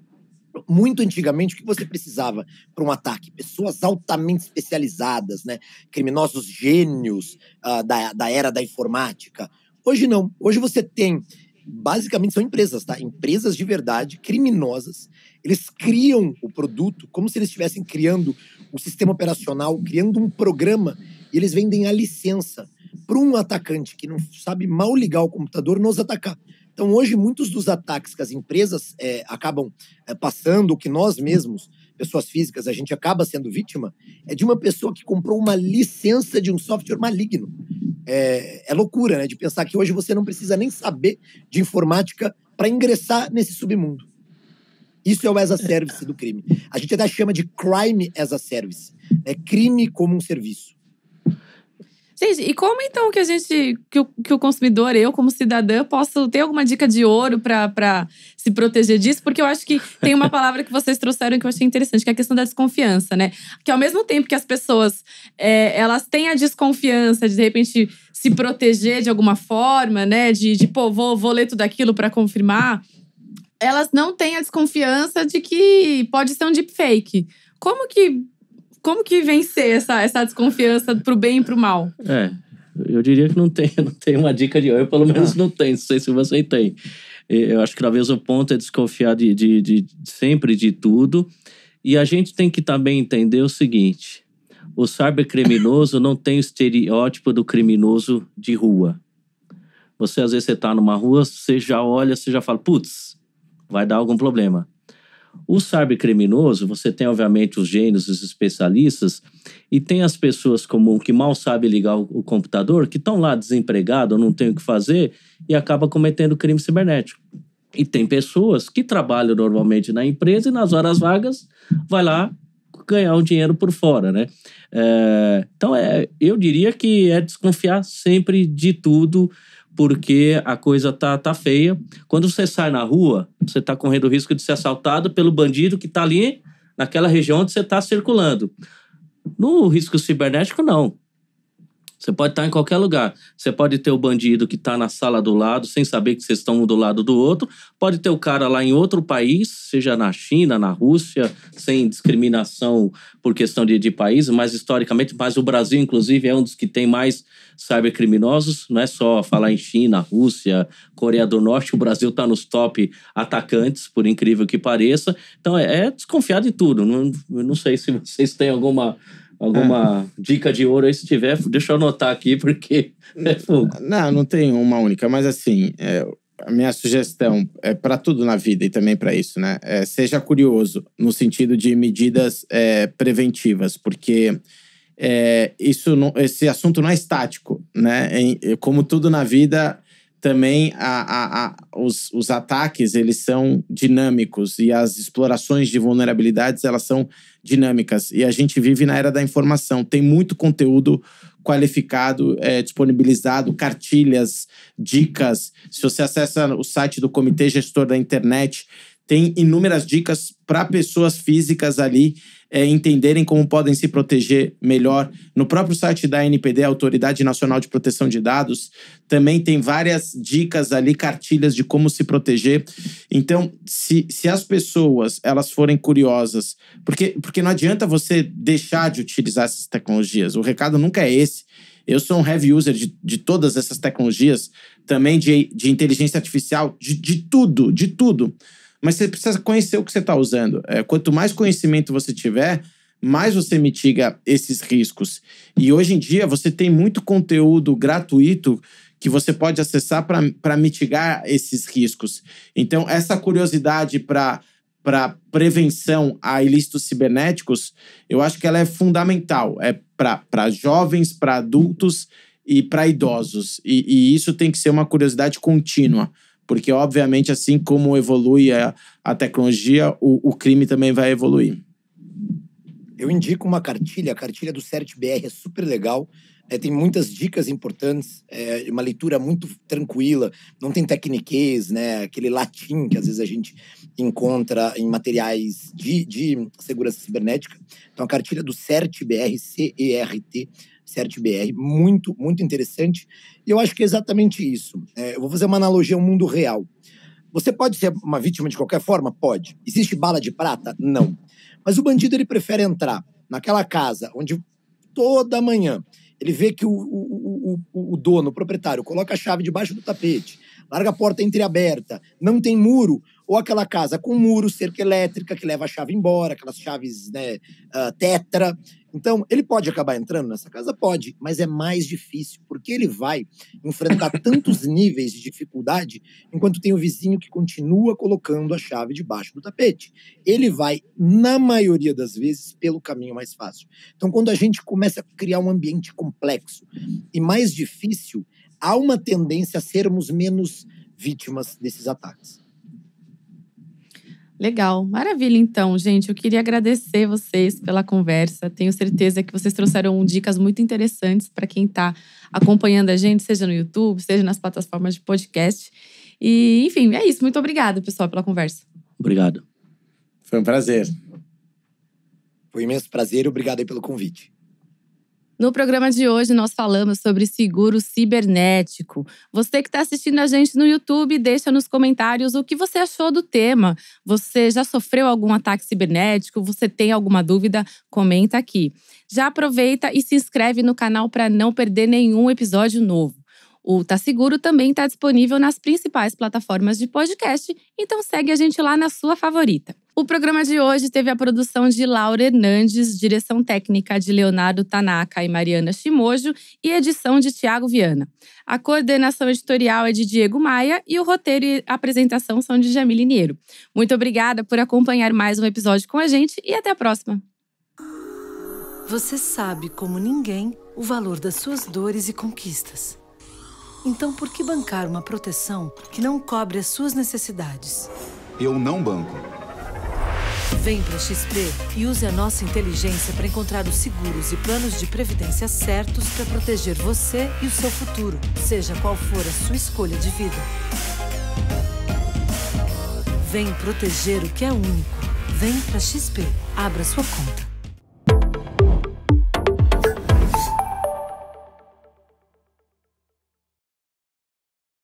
muito antigamente, o que você precisava para um ataque? Pessoas altamente especializadas, né? criminosos gênios uh, da, da era da informática. Hoje não. Hoje você tem, basicamente, são empresas, tá? Empresas de verdade, criminosas. Eles criam o produto como se eles estivessem criando um sistema operacional, criando um programa, e eles vendem a licença para um atacante que não sabe mal ligar o computador nos atacar. Então, hoje, muitos dos ataques que as empresas é, acabam é, passando, que nós mesmos, pessoas físicas, a gente acaba sendo vítima, é de uma pessoa que comprou uma licença de um software maligno. É, é loucura, né? De pensar que hoje você não precisa nem saber de informática para ingressar nesse submundo. Isso é o as a service do crime. A gente até chama de crime as a service, é crime como um serviço. Gente, e como então que a gente, que o, que o consumidor, eu como cidadã, posso ter alguma dica de ouro para se proteger disso? Porque eu acho que tem uma palavra que vocês trouxeram que eu achei interessante, que é a questão da desconfiança, né? Que ao mesmo tempo que as pessoas é, elas têm a desconfiança de, de repente, se proteger de alguma forma, né? De, de pô, vou, vou ler tudo aquilo para confirmar. Elas não têm a desconfiança de que pode ser um deepfake. Como que como que vencer essa, essa desconfiança pro bem e pro mal? É, eu diria que não tem, não tem uma dica de eu, pelo menos ah. não tenho, não sei se você tem. Eu acho que talvez o ponto é desconfiar de, de, de sempre de tudo. E a gente tem que também entender o seguinte: o cybercriminoso não tem o estereótipo do criminoso de rua. Você às vezes você está numa rua, você já olha, você já fala, putz, vai dar algum problema. O cybercriminoso, você tem obviamente os gênios, os especialistas, e tem as pessoas comum que mal sabem ligar o, computador, que estão lá desempregados, não tem o que fazer, e acaba cometendo crime cibernético. E tem pessoas que trabalham normalmente na empresa e nas horas vagas vai lá ganhar um dinheiro por fora, né? É, então, é, eu diria que é desconfiar sempre de tudo, porque a coisa tá, tá feia. Quando você sai na rua, você está correndo o risco de ser assaltado pelo bandido que está ali naquela região onde você está circulando. No risco cibernético, não. Você pode estar em qualquer lugar. Você pode ter o bandido que está na sala do lado, sem saber que vocês estão um do lado do outro. Pode ter o cara lá em outro país, seja na China, na Rússia, sem discriminação por questão de, de país, mas historicamente, mas o Brasil, inclusive, é um dos que tem mais cybercriminosos. Não é só falar em China, Rússia, Coreia do Norte. O Brasil está nos top atacantes, por incrível que pareça. Então, é, é desconfiar de tudo. Não, não sei se vocês têm alguma alguma é. dica de ouro aí se tiver, deixa eu anotar aqui, porque é fogo. Não, não tem uma única, mas assim, é, a minha sugestão é para tudo na vida e também para isso, né? É, seja curioso no sentido de medidas é, preventivas, porque é, isso não, esse assunto não é estático, né? Em, como tudo na vida, também a, a, a, os, os ataques eles são dinâmicos e as explorações de vulnerabilidades elas são dinâmicas. E a gente vive na era da informação. Tem muito conteúdo qualificado, é, disponibilizado, cartilhas, dicas. Se você acessa o site do Comitê Gestor da Internet, tem inúmeras dicas para pessoas físicas ali é, entenderem como podem se proteger melhor. No próprio site da NPD, Autoridade Nacional de Proteção de Dados, também tem várias dicas ali, cartilhas de como se proteger. Então, se, se as pessoas elas forem curiosas, porque, porque não adianta você deixar de utilizar essas tecnologias. O recado nunca é esse. Eu sou um heavy user de, de todas essas tecnologias, também de, de inteligência artificial, de, de tudo, de tudo. Mas você precisa conhecer o que você está usando. É, quanto mais conhecimento você tiver, mais você mitiga esses riscos. E hoje em dia você tem muito conteúdo gratuito que você pode acessar para mitigar esses riscos. Então, essa curiosidade para para prevenção a ilícitos cibernéticos, eu acho que ela é fundamental. É para jovens, para adultos e para idosos. E, e isso tem que ser uma curiosidade contínua. Porque, obviamente, assim como evolui a, a tecnologia, o, o crime também vai evoluir. Eu indico uma cartilha, a cartilha do CertBR é super legal. É, tem muitas dicas importantes, é uma leitura muito tranquila, não tem tecniquez, né? Aquele latim que às vezes a gente encontra em materiais de, de segurança cibernética. Então, a cartilha do CERT-BR, C-E-R-T, CERT-BR, muito, muito interessante. E eu acho que é exatamente isso. É, eu vou fazer uma analogia ao mundo real. Você pode ser uma vítima de qualquer forma? Pode. Existe bala de prata? Não. Mas o bandido ele prefere entrar naquela casa onde toda manhã ele vê que o, o, o, o dono, o proprietário, coloca a chave debaixo do tapete, larga a porta entreaberta, não tem muro, ou aquela casa com muro, cerca elétrica que leva a chave embora, aquelas chaves né, uh, tetra. Então, ele pode acabar entrando nessa casa? Pode, mas é mais difícil, porque ele vai enfrentar tantos níveis de dificuldade, enquanto tem o vizinho que continua colocando a chave debaixo do tapete. Ele vai, na maioria das vezes, pelo caminho mais fácil. Então, quando a gente começa a criar um ambiente complexo e mais difícil, há uma tendência a sermos menos vítimas desses ataques. Legal, maravilha então, gente. Eu queria agradecer vocês pela conversa. Tenho certeza que vocês trouxeram dicas muito interessantes para quem está acompanhando a gente, seja no YouTube, seja nas plataformas de podcast. E, enfim, é isso. Muito obrigada, pessoal, pela conversa. Obrigado. Foi um prazer. Foi um imenso prazer e obrigado aí pelo convite. No programa de hoje, nós falamos sobre seguro cibernético. Você que está assistindo a gente no YouTube, deixa nos comentários o que você achou do tema. Você já sofreu algum ataque cibernético? Você tem alguma dúvida? Comenta aqui. Já aproveita e se inscreve no canal para não perder nenhum episódio novo. O Tá Seguro também está disponível nas principais plataformas de podcast, então segue a gente lá na sua favorita. O programa de hoje teve a produção de Laura Hernandes, direção técnica de Leonardo Tanaka e Mariana Chimojo e edição de Tiago Viana. A coordenação editorial é de Diego Maia e o roteiro e apresentação são de Jamile Niero. Muito obrigada por acompanhar mais um episódio com a gente e até a próxima. Você sabe como ninguém o valor das suas dores e conquistas. Então, por que bancar uma proteção que não cobre as suas necessidades? Eu não banco. Vem para XP e use a nossa inteligência para encontrar os seguros e planos de previdência certos para proteger você e o seu futuro, seja qual for a sua escolha de vida. Vem proteger o que é único. Vem para XP. Abra sua conta.